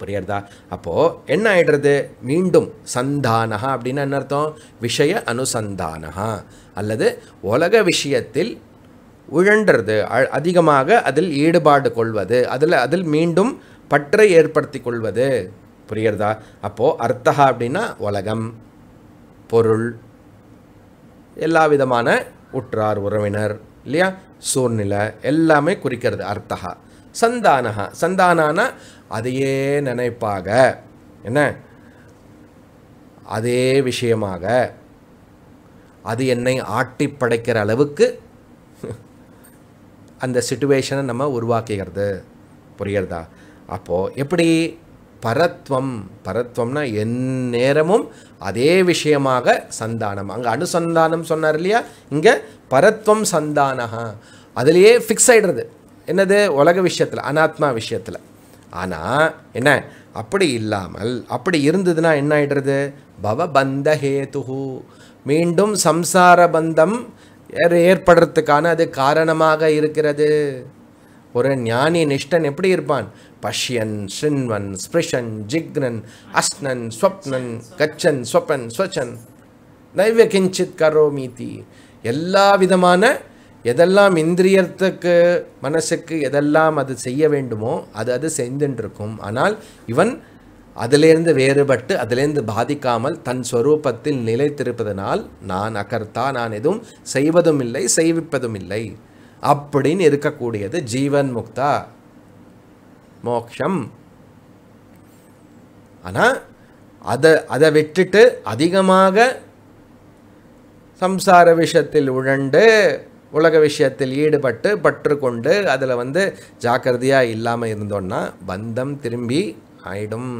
புரியறதா அப்போது என்ன ஆகிடுறது மீண்டும் சந்தானகா அப்படின்னு என்ன அர்த்தம் விஷய அனுசந்தானகா அல்லது உலக விஷயத்தில் உழன்றது அதிகமாக அதில் ஈடுபாடு கொள்வது அதில் அதில் மீண்டும் பற்றை ஏற்படுத்தி கொள்வது புரிகிறதா அப்போது அர்த்தகா அப்படின்னா உலகம் பொருள் எல்லா விதமான உற்றார் உறவினர் இல்லையா சூழ்நிலை எல்லாமே குறிக்கிறது அர்த்தகா சந்தானகா சந்தானானா அதையே நினைப்பாக என்ன அதே விஷயமாக அது என்னை ஆட்டி படைக்கிற அளவுக்கு அந்த சுச்சுவேஷனை நம்ம உருவாக்குகிறது புரியறதா அப்போது எப்படி பரத்வம் பரத்வம்னா என் நேரமும் அதே விஷயமாக சந்தானம் அங்கே அனுசந்தானம் சொன்னார் இல்லையா இங்கே பரத்வம் சந்தானம் அதுலேயே ஃபிக்ஸ் ஆகிடுறது என்னது உலக விஷயத்தில் அனாத்மா விஷயத்தில் ஆனால் என்ன அப்படி இல்லாமல் அப்படி இருந்ததுன்னா என்ன ஆகிடுறது பவபந்த ஹேதுகு மீண்டும் சம்சார பந்தம் ஏற்படுறதுக்கான அது காரணமாக இருக்கிறது ஒரு ஞானி நிஷ்டன் எப்படி இருப்பான் பஷ்யன் சின்வன் ஸ்பிருஷன் ஜிக்னன் அஸ்னன் ஸ்வப்னன் கச்சன் ஸ்வப்பன் ஸ்வச்சன் நைவ கிஞ்சித் மீதி எல்லா விதமான எதெல்லாம் இந்திரியத்துக்கு மனசுக்கு எதெல்லாம் அது செய்ய வேண்டுமோ அது அது செய்துன்றிருக்கும் ஆனால் இவன் அதிலேருந்து வேறுபட்டு அதிலேருந்து பாதிக்காமல் தன் ஸ்வரூபத்தில் நிலைத்திருப்பதனால் நான் அகர்த்தா நான் எதுவும் செய்வதும் இல்லை செய்விப்பதும் இல்லை அப்படின்னு இருக்கக்கூடியது ஜீவன் முக்தா மோக்ஷம் ஆனால் அதை அதை விட்டுட்டு அதிகமாக சம்சார விஷயத்தில் உழண்டு உலக விஷயத்தில் ஈடுபட்டு பற்றுக்கொண்டு அதில் வந்து ஜாக்கிரதையாக இல்லாமல் இருந்தோன்னா பந்தம் திரும்பி ஆயிடும்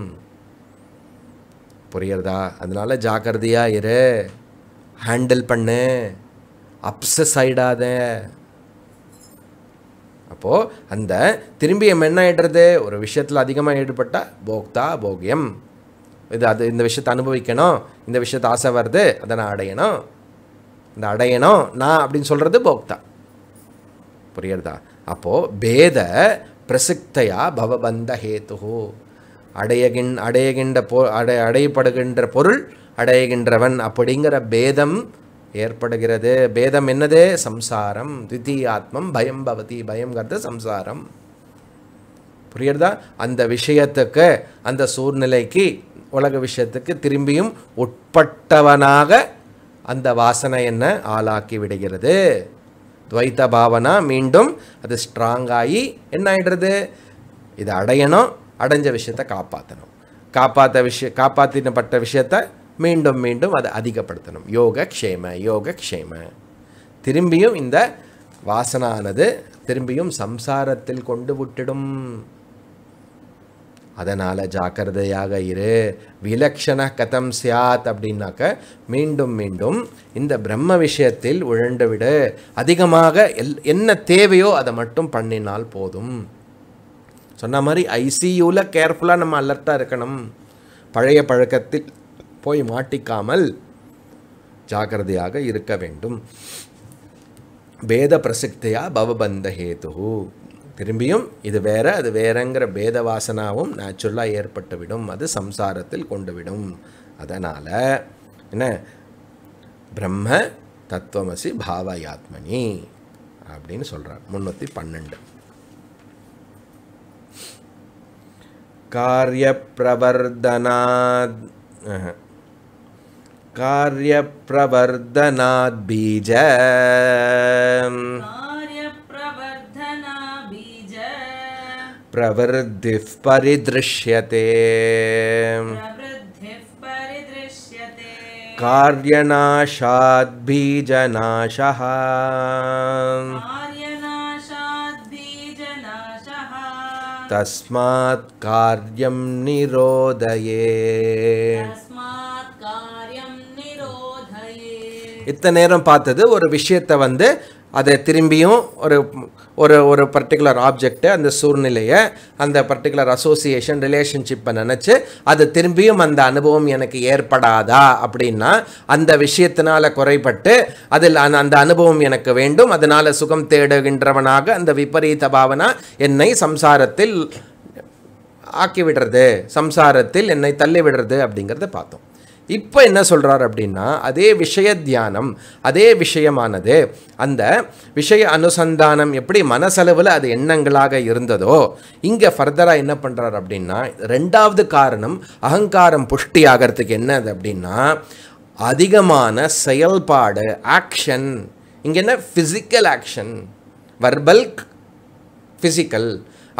புரியுறதா அதனால ஜாக்கிரதையாக இரு ஹேண்டில் பண்ணு அப்சஸ் ஆயிடாத அப்போது அந்த திரும்பி நம்ம என்ன ஆகிடுறது ஒரு விஷயத்தில் அதிகமாக ஈடுபட்டால் போக்தா போகியம் இது அது இந்த விஷயத்தை அனுபவிக்கணும் இந்த விஷயத்தை ஆசை வருது அதை நான் அடையணும் இந்த அடையணும் நான் அப்படின்னு சொல்கிறது போக்தா புரியுறதா அப்போது பேத பிரசிக்தையா பவபந்த ஹேத்து அடையகின் அடையகின்ற பொ அடை அடையப்படுகின்ற பொருள் அடையகின்றவன் அப்படிங்கிற பேதம் ஏற்படுகிறது பேதம் என்னது சம்சாரம் தித்தியாத்மம் பயம் பவதி பயங்கிறது சம்சாரம் புரியுறதா அந்த விஷயத்துக்கு அந்த சூழ்நிலைக்கு உலக விஷயத்துக்கு திரும்பியும் உட்பட்டவனாக அந்த வாசனை என்ன ஆளாக்கி விடுகிறது துவைத்த பாவனா மீண்டும் அது ஸ்ட்ராங்காகி என்ன ஆகிடுறது இதை அடையணும் அடைஞ்ச விஷயத்தை காப்பாற்றணும் காப்பாற்ற விஷய காப்பாற்றினப்பட்ட விஷயத்தை மீண்டும் மீண்டும் அதை அதிகப்படுத்தணும் யோக க்ஷேம யோக க்ஷேம திரும்பியும் இந்த வாசனானது திரும்பியும் சம்சாரத்தில் கொண்டு விட்டுடும் அதனால் ஜாக்கிரதையாக இரு விலக்ஷண கதம் சியாத் அப்படின்னாக்க மீண்டும் மீண்டும் இந்த பிரம்ம விஷயத்தில் உழண்டு விடு அதிகமாக எல் என்ன தேவையோ அதை மட்டும் பண்ணினால் போதும் சொன்ன மாதிரி ஐசியூவில் கேர்ஃபுல்லாக நம்ம அலர்ட்டாக இருக்கணும் பழைய பழக்கத்தில் போய் மாட்டிக்காமல் ஜாகிரதையாக இருக்க வேண்டும் பேத பிரசக்தியா பவபந்த ஹேது திரும்பியும் இது வேற அது வேறங்கிற பேத வாசனாவும் நேச்சுரலாக ஏற்பட்டுவிடும் அது சம்சாரத்தில் கொண்டுவிடும் அதனால் என்ன பிரம்ம தத்துவமசி பாவயாத்மனி அப்படின்னு சொல்கிறார் முந்நூற்றி பன்னெண்டு कार्यप्रवर्धनाद् कार्यप्रवर्धनात् बीज प्रवृद्धिः परिदृश्यते कार्यनाशाद्बीजनाशः बीजनाशः तस्मात् कार्यं निरोदये இத்தனை நேரம் பார்த்தது ஒரு விஷயத்தை வந்து அதை திரும்பியும் ஒரு ஒரு ஒரு பர்டிகுலர் ஆப்ஜெக்ட்டு அந்த சூழ்நிலையை அந்த பர்டிகுலர் அசோசியேஷன் ரிலேஷன்ஷிப்பை நினச்சி அது திரும்பியும் அந்த அனுபவம் எனக்கு ஏற்படாதா அப்படின்னா அந்த விஷயத்தினால் குறைபட்டு அதில் அந்த அனுபவம் எனக்கு வேண்டும் அதனால் சுகம் தேடுகின்றவனாக அந்த விபரீத பாவனா என்னை சம்சாரத்தில் ஆக்கிவிடுறது சம்சாரத்தில் என்னை தள்ளிவிடுறது அப்படிங்கிறத பார்த்தோம் இப்போ என்ன சொல்கிறார் அப்படின்னா அதே விஷய தியானம் அதே விஷயமானது அந்த விஷய அனுசந்தானம் எப்படி மனசளவில் அது எண்ணங்களாக இருந்ததோ இங்கே ஃபர்தராக என்ன பண்ணுறார் அப்படின்னா ரெண்டாவது காரணம் அகங்காரம் புஷ்டி ஆகிறதுக்கு என்னது அப்படின்னா அதிகமான செயல்பாடு ஆக்ஷன் இங்கே என்ன ஃபிசிக்கல் ஆக்ஷன் வர்பல் ஃபிசிக்கல்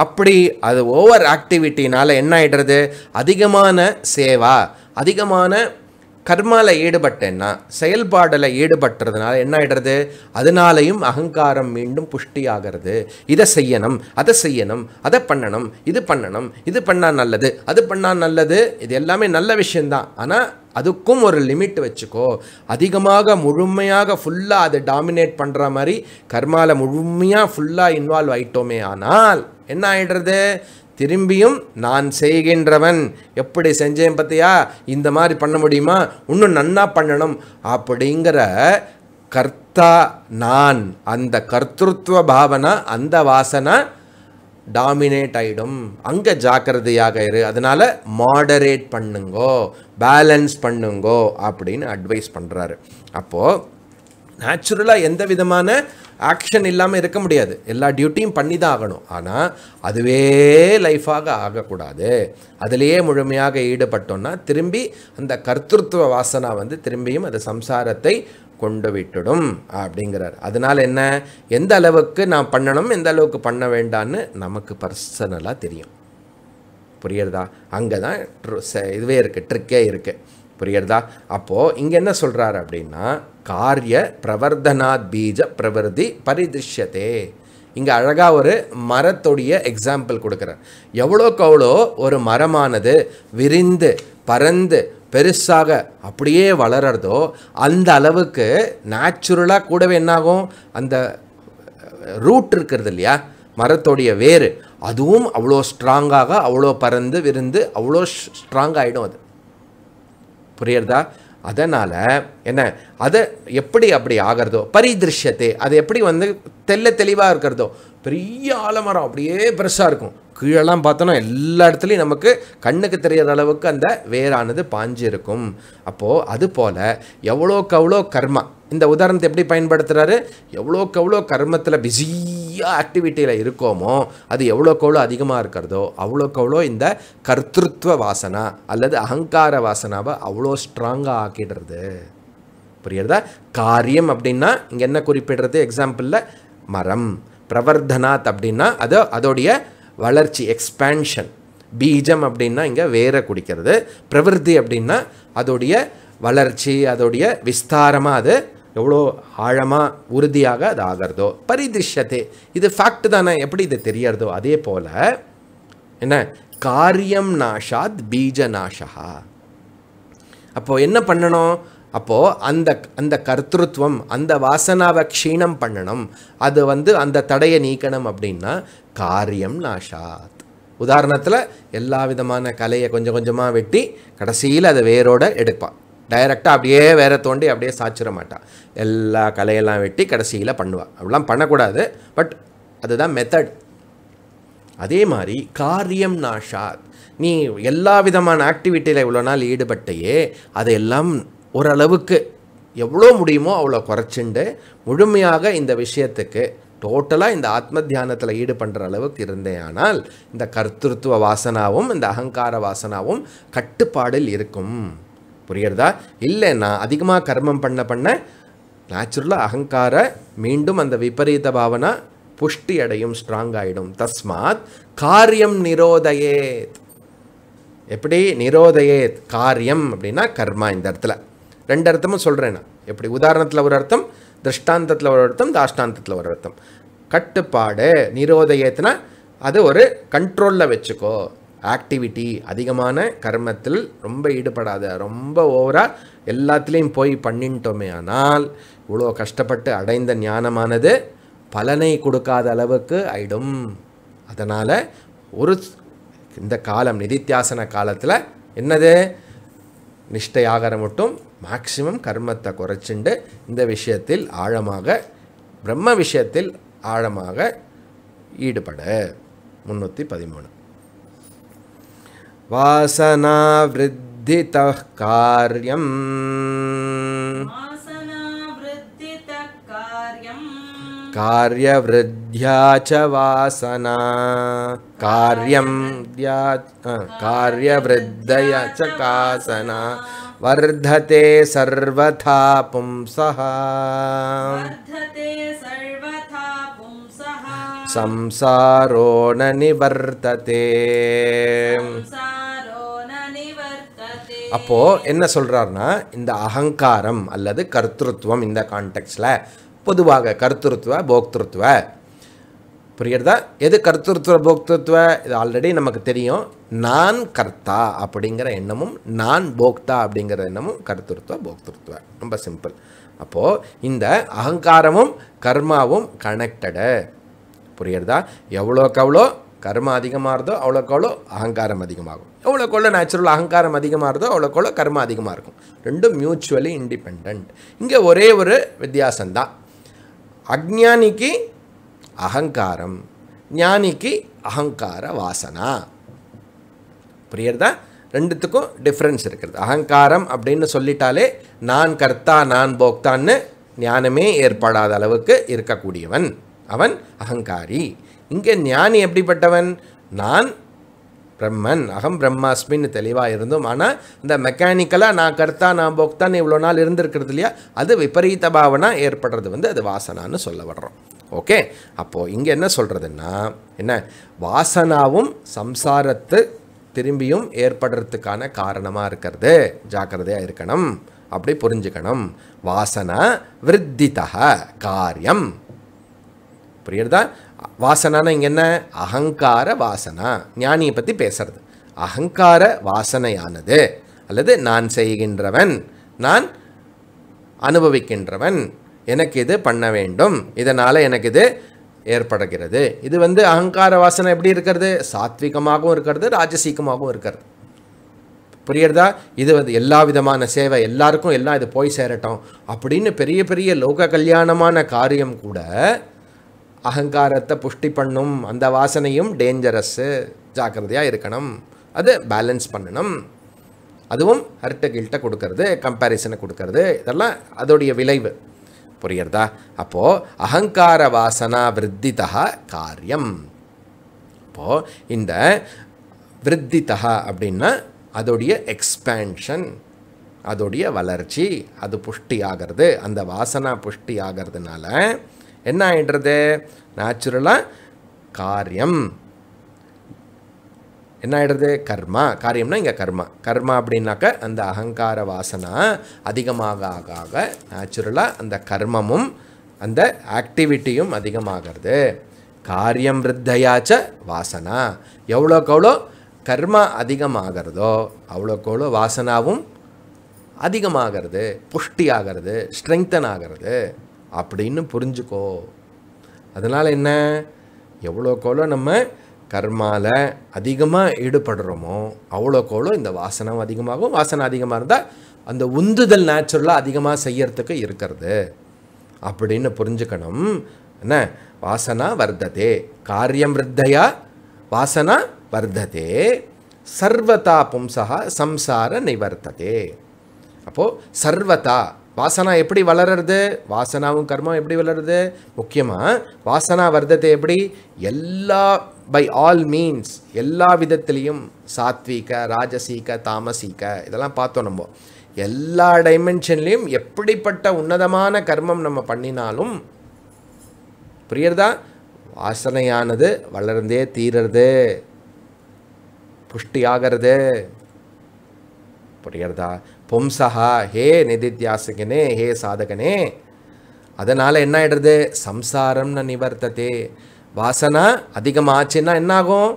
அப்படி அது ஓவர் ஆக்டிவிட்டினால் என்ன ஆகிடுறது அதிகமான சேவா அதிகமான கர்மாவில் ஈடுபட்டேன்னா செயல்பாடில் ஈடுபட்டுறதுனால என்ன ஆகிடுறது அதனாலையும் அகங்காரம் மீண்டும் புஷ்டி ஆகிறது இதை செய்யணும் அதை செய்யணும் அதை பண்ணணும் இது பண்ணணும் இது பண்ணால் நல்லது அது பண்ணால் நல்லது இது எல்லாமே நல்ல விஷயந்தான் ஆனால் அதுக்கும் ஒரு லிமிட் வச்சுக்கோ அதிகமாக முழுமையாக ஃபுல்லாக அதை டாமினேட் பண்ணுற மாதிரி கர்மாவில் முழுமையாக ஃபுல்லாக இன்வால்வ் ஆயிட்டோமே ஆனால் என்ன ஆகிடுறது திரும்பியும் நான் செய்கின்றவன் எப்படி செஞ்சேன் பார்த்தியா இந்த மாதிரி பண்ண முடியுமா இன்னும் நன்னா பண்ணணும் அப்படிங்கிற கர்த்தா நான் அந்த கர்த்தத்துவ பாவனை அந்த வாசனை டாமினேட் ஆகிடும் அங்கே ஜாக்கிரதையாக இரு அதனால் மாடரேட் பண்ணுங்கோ பேலன்ஸ் பண்ணுங்கோ அப்படின்னு அட்வைஸ் பண்ணுறாரு அப்போது நேச்சுரலாக எந்த விதமான ஆக்ஷன் இல்லாமல் இருக்க முடியாது எல்லா டியூட்டியும் பண்ணி தான் ஆகணும் ஆனால் அதுவே லைஃபாக ஆகக்கூடாது அதிலேயே முழுமையாக ஈடுபட்டோன்னா திரும்பி அந்த கர்த்தத்துவ வாசனா வந்து திரும்பியும் அந்த சம்சாரத்தை கொண்டு விட்டுடும் அப்படிங்கிறார் அதனால் என்ன எந்த அளவுக்கு நான் பண்ணணும் எந்த அளவுக்கு பண்ண வேண்டான்னு நமக்கு பர்சனலாக தெரியும் புரியுறதா அங்கே தான் இதுவே இருக்குது ட்ரிக்கே இருக்குது புரியுறதா அப்போது இங்கே என்ன சொல்கிறாரு அப்படின்னா காரிய பிரவர்தனாத் பீஜ பிரவர்த்தி பரிதிஷ்யத்தே இங்கே அழகாக ஒரு மரத்துடைய எக்ஸாம்பிள் கொடுக்குறார் எவ்வளோக்கு அவ்வளோ ஒரு மரமானது விரிந்து பறந்து பெருசாக அப்படியே வளர்கிறதோ அந்த அளவுக்கு நேச்சுரலாக கூடவே என்னாகும் அந்த ரூட் இருக்கிறது இல்லையா மரத்தோடைய வேறு அதுவும் அவ்வளோ ஸ்ட்ராங்காக அவ்வளோ பறந்து விருந்து அவ்வளோ ஸ்ட்ராங் ஆகிடும் அது புரியுறதா அதனால் என்ன அதை எப்படி அப்படி ஆகிறதோ பரிதிருஷ்யத்தை அது எப்படி வந்து தெல்ல தெளிவாக இருக்கிறதோ பெரிய ஆலமரம் அப்படியே பெருசாக இருக்கும் கீழெல்லாம் பார்த்தோன்னா எல்லா இடத்துலையும் நமக்கு கண்ணுக்கு தெரியாத அளவுக்கு அந்த வேரானது பாஞ்சு இருக்கும் அப்போது அதுபோல் எவ்வளோக்கு அவ்வளோ கர்மா இந்த உதாரணத்தை எப்படி பயன்படுத்துகிறாரு எவ்வளோக்கு எவ்வளோ கர்மத்தில் பிஸியாக ஆக்டிவிட்டியில் இருக்கோமோ அது எவ்வளோக்கு எவ்வளோ அதிகமாக இருக்கிறதோ அவ்வளோக்கு அவ்வளோ இந்த கர்த்திருவ வாசனா அல்லது அகங்கார வாசனாவை அவ்வளோ ஸ்ட்ராங்காக ஆக்கிடுறது புரியுறதா காரியம் அப்படின்னா இங்கே என்ன குறிப்பிடுறது எக்ஸாம்பிளில் மரம் பிரவர்தனாத் அப்படின்னா அது அதோடைய வளர்ச்சி எக்ஸ்பேன்ஷன் பீஜம் அப்படின்னா இங்கே வேரை குடிக்கிறது பிரவிறி அப்படின்னா அதோடைய வளர்ச்சி அதோடைய விஸ்தாரமாக அது எவ்வளோ ஆழமாக உறுதியாக அது ஆகிறதோ பரிதிருஷ்யத்தை இது ஃபேக்ட் தானே எப்படி இது தெரியறதோ அதே போல் என்ன காரியம் நாஷாத் பீஜ நாஷா அப்போது என்ன பண்ணணும் அப்போது அந்த அந்த கர்த்திருவம் அந்த வாசனாவை க்ஷீணம் பண்ணணும் அது வந்து அந்த தடையை நீக்கணும் அப்படின்னா காரியம் நாஷாத் உதாரணத்தில் எல்லா விதமான கலையை கொஞ்சம் கொஞ்சமாக வெட்டி கடைசியில் அதை வேரோடு எடுப்பான் டைரெக்டாக அப்படியே வேற தோண்டி அப்படியே சாச்சிட மாட்டாள் எல்லா கலையெல்லாம் வெட்டி கடைசியில் பண்ணுவாள் அப்படிலாம் பண்ணக்கூடாது பட் அதுதான் மெத்தட் அதே மாதிரி காரியம் நாஷாத் நீ எல்லா விதமான ஆக்டிவிட்டியில் இவ்வளோ நாள் ஈடுபட்டையே அதையெல்லாம் ஓரளவுக்கு எவ்வளோ முடியுமோ அவ்வளோ குறைச்சிண்டு முழுமையாக இந்த விஷயத்துக்கு டோட்டலாக இந்த ஆத்ம தியானத்தில் ஈடுபடுற அளவுக்கு இருந்தேயானால் ஆனால் இந்த கர்த்திருத்துவ வாசனாவும் இந்த அகங்கார வாசனாவும் கட்டுப்பாடில் இருக்கும் இல்லை இல்லைன்னா அதிகமாக கர்மம் பண்ண பண்ண நேச்சுரலாக அகங்கார மீண்டும் அந்த விபரீத பாவனை புஷ்டி அடையும் ஸ்ட்ராங் ஆகிடும் தஸ்மாத் காரியம் நிரோதயேத் எப்படி நிரோதயேத் காரியம் அப்படின்னா கர்மா இந்த இடத்துல ரெண்டு அர்த்தமும் சொல்கிறேன் நான் எப்படி உதாரணத்தில் ஒரு அர்த்தம் திருஷ்டாந்தத்தில் ஒரு அர்த்தம் தாஷ்டாந்தத்தில் ஒரு அர்த்தம் கட்டுப்பாடு நிரோதயத்துனா அது ஒரு கண்ட்ரோலில் வச்சுக்கோ ஆக்டிவிட்டி அதிகமான கர்மத்தில் ரொம்ப ஈடுபடாத ரொம்ப ஓவராக எல்லாத்துலேயும் போய் பண்ணிட்டோமே ஆனால் இவ்வளோ கஷ்டப்பட்டு அடைந்த ஞானமானது பலனை கொடுக்காத அளவுக்கு ஆயிடும் அதனால் ஒரு இந்த காலம் நிதித்தியாசன காலத்தில் என்னது நிஷ்டையாகிற மட்டும் மேக்சிமம் கர்மத்தை குறைச்சிண்டு இந்த விஷயத்தில் ஆழமாக பிரம்ம விஷயத்தில் ஆழமாக ஈடுபட முந்நூற்றி பதிமூணு कार्यम् कार्यवृद्ध्या च वासना कार्यं कार्यवृद्धया च कासना वर्धते सर्वथा पुंसः संसारोणनिवर्तते அப்போது என்ன சொல்கிறாருன்னா இந்த அகங்காரம் அல்லது கர்த்தத்துவம் இந்த கான்டெக்ட்ஸில் பொதுவாக கருத்துருத்துவ போக்திருத்துவ புரியுறதா எது கருத்துருத்துவ போக்திருத்துவ இது ஆல்ரெடி நமக்கு தெரியும் நான் கர்த்தா அப்படிங்கிற எண்ணமும் நான் போக்தா அப்படிங்கிற எண்ணமும் கருத்துருத்துவ போக்திருத்துவ ரொம்ப சிம்பிள் அப்போது இந்த அகங்காரமும் கர்மாவும் கனெக்டடு புரியுறதா எவ்வளோக்கு எவ்வளோ கர்மம் அதிகமாக இருந்தோ அவ்வளோக்கவ்வளோ அகங்காரம் அதிகமாகும் எவ்வளோக்கவ்வளோ நேச்சுரல் அகங்காரம் அதிகமாக இருந்தோ அவ்வளோக்கவ்வளோ கர்மம் அதிகமாக இருக்கும் ரெண்டும் மியூச்சுவலி இண்டிபெண்ட் இங்கே ஒரே ஒரு வித்தியாசம்தான் அக்ஞானிக்கு அகங்காரம் ஞானிக்கு அகங்கார வாசனா புரியுறதா ரெண்டுத்துக்கும் டிஃப்ரென்ஸ் இருக்கிறது அகங்காரம் அப்படின்னு சொல்லிட்டாலே நான் கர்த்தா நான் போக்தான்னு ஞானமே ஏற்படாத அளவுக்கு இருக்கக்கூடியவன் அவன் அகங்காரி இங்கே ஞானி எப்படிப்பட்டவன் நான் பிரம்மன் அகம் பிரம்மாஸ்மின்னு தெளிவாக இருந்தோம் ஆனால் இந்த மெக்கானிக்கலாக நான் கர்த்தா நான் போக்தான்னு இவ்வளோ நாள் இருந்திருக்கிறது இல்லையா அது விபரீத பாவனா ஏற்படுறது வந்து அது வாசனான்னு சொல்ல வர்றோம் ஓகே அப்போது இங்கே என்ன சொல்கிறதுன்னா என்ன வாசனாவும் சம்சாரத்து திரும்பியும் ஏற்படுறதுக்கான காரணமாக இருக்கிறது ஜாக்கிரதையாக இருக்கணும் அப்படி புரிஞ்சுக்கணும் வாசனா விருத்தித காரியம் புரியுறதா வாசனானா இங்கே என்ன அகங்கார வாசனா ஞானியை பற்றி பேசுறது அகங்கார வாசனையானது அல்லது நான் செய்கின்றவன் நான் அனுபவிக்கின்றவன் எனக்கு இது பண்ண வேண்டும் இதனால் எனக்கு இது ஏற்படுகிறது இது வந்து அகங்கார வாசனை எப்படி இருக்கிறது சாத்விகமாகவும் இருக்கிறது ராஜசீகமாகவும் இருக்கிறது புரியறதா இது வந்து எல்லா விதமான சேவை எல்லாருக்கும் எல்லாம் இது போய் சேரட்டும் அப்படின்னு பெரிய பெரிய லோக கல்யாணமான காரியம் கூட அகங்காரத்தை புஷ்டி பண்ணும் அந்த வாசனையும் டேஞ்சரஸ்ஸு ஜாக்கிரதையாக இருக்கணும் அது பேலன்ஸ் பண்ணணும் அதுவும் ஹர்ட்டை கில்ட்டை கொடுக்கறது கம்பேரிசனை கொடுக்கறது இதெல்லாம் அதோடைய விளைவு புரியறதா அப்போது அகங்கார வாசனா விருத்திதா காரியம் அப்போது இந்த விருத்திதா அப்படின்னா அதோடைய எக்ஸ்பேன்ஷன் அதோடைய வளர்ச்சி அது புஷ்டி ஆகிறது அந்த வாசனா புஷ்டி ஆகிறதுனால என்ன ஆகிடுறது நேச்சுரலாக காரியம் என்ன ஆகிடுறது கர்மா காரியம்னா இங்கே கர்மா கர்மா அப்படின்னாக்க அந்த அகங்கார வாசனா அதிகமாக ஆக ஆக நேச்சுரலாக அந்த கர்மமும் அந்த ஆக்டிவிட்டியும் அதிகமாகிறது காரியம் விருத்தையாச்ச வாசனா எவ்வளோக்கு அவ்வளோ கர்மா அதிகமாகிறதோ அவ்வளோக்கு அவ்வளோ வாசனாவும் அதிகமாகிறது புஷ்டி ஆகிறது ஸ்ட்ரெங்தன் ஆகிறது அப்படின்னு புரிஞ்சுக்கோ அதனால் என்ன கோலம் நம்ம கர்மாவில் அதிகமாக ஈடுபடுறோமோ கோலம் இந்த வாசனம் அதிகமாகும் வாசனை அதிகமாக இருந்தால் அந்த உந்துதல் நேச்சுரலாக அதிகமாக செய்யறதுக்கு இருக்கிறது அப்படின்னு புரிஞ்சுக்கணும் என்ன வாசனா வர்த்ததே காரியம் விருத்தையா வாசனா வர்த்ததே சர்வதா பும்சகா சம்சார நிவர்த்ததே அப்போது சர்வதா வாசனா எப்படி வளர்றது வாசனாவும் கர்மம் எப்படி வளருது முக்கியமாக வாசனா வர்த்தத்தை எப்படி எல்லா பை ஆல் மீன்ஸ் எல்லா விதத்துலேயும் சாத்விக ராஜசீக தாமசீக இதெல்லாம் பார்த்தோம் நம்ம எல்லா டைமென்ஷன்லேயும் எப்படிப்பட்ட உன்னதமான கர்மம் நம்ம பண்ணினாலும் புரியுறதா வாசனையானது வளர்ந்தே புஷ்டி ஆகிறது புரியுறதா பொம்சஹா ஹே நிதித்யாசகனே ஹே சாதகனே அதனால் என்ன ஆகிடுறது சம்சாரம்னு நிவர்த்ததே வாசனா அதிகமாச்சுன்னா என்னாகும்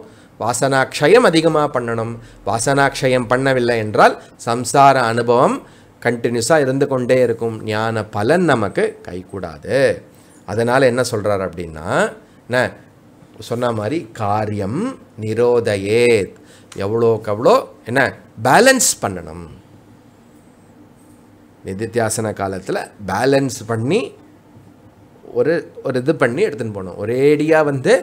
வாசனாக்ஷயம் அதிகமாக பண்ணணும் வாசனாக்ஷயம் பண்ணவில்லை என்றால் சம்சார அனுபவம் கண்டினியூஸாக இருந்து கொண்டே இருக்கும் ஞான பலன் நமக்கு கைக்கூடாது அதனால் என்ன சொல்கிறார் அப்படின்னா என்ன சொன்ன மாதிரி காரியம் நிரோதையேத் எவ்வளோக்கு எவ்வளோ என்ன பேலன்ஸ் பண்ணணும் நிதித்தியாசன காலத்தில் பேலன்ஸ் பண்ணி ஒரு ஒரு இது பண்ணி எடுத்துன்னு போகணும் ஒரேடியாக வந்து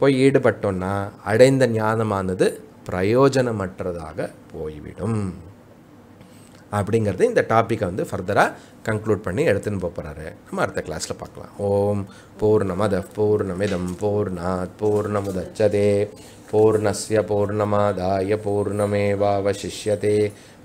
போய் ஈடுபட்டோன்னா அடைந்த ஞானமானது பிரயோஜனமற்றதாக போய்விடும் அப்படிங்கிறது இந்த டாப்பிக்கை வந்து ஃபர்தராக கன்க்ளூட் பண்ணி எடுத்துன்னு போகிறாரு நம்ம அடுத்த கிளாஸில் பார்க்கலாம் ஓம் பூர்ணமத பூர்ணமிதம் பூர்ணாத் பூர்ணமுதச்சதே பூர்ணஸ்ய பூர்ணமாதாய பூர்ணமேவாவசிஷ்யதே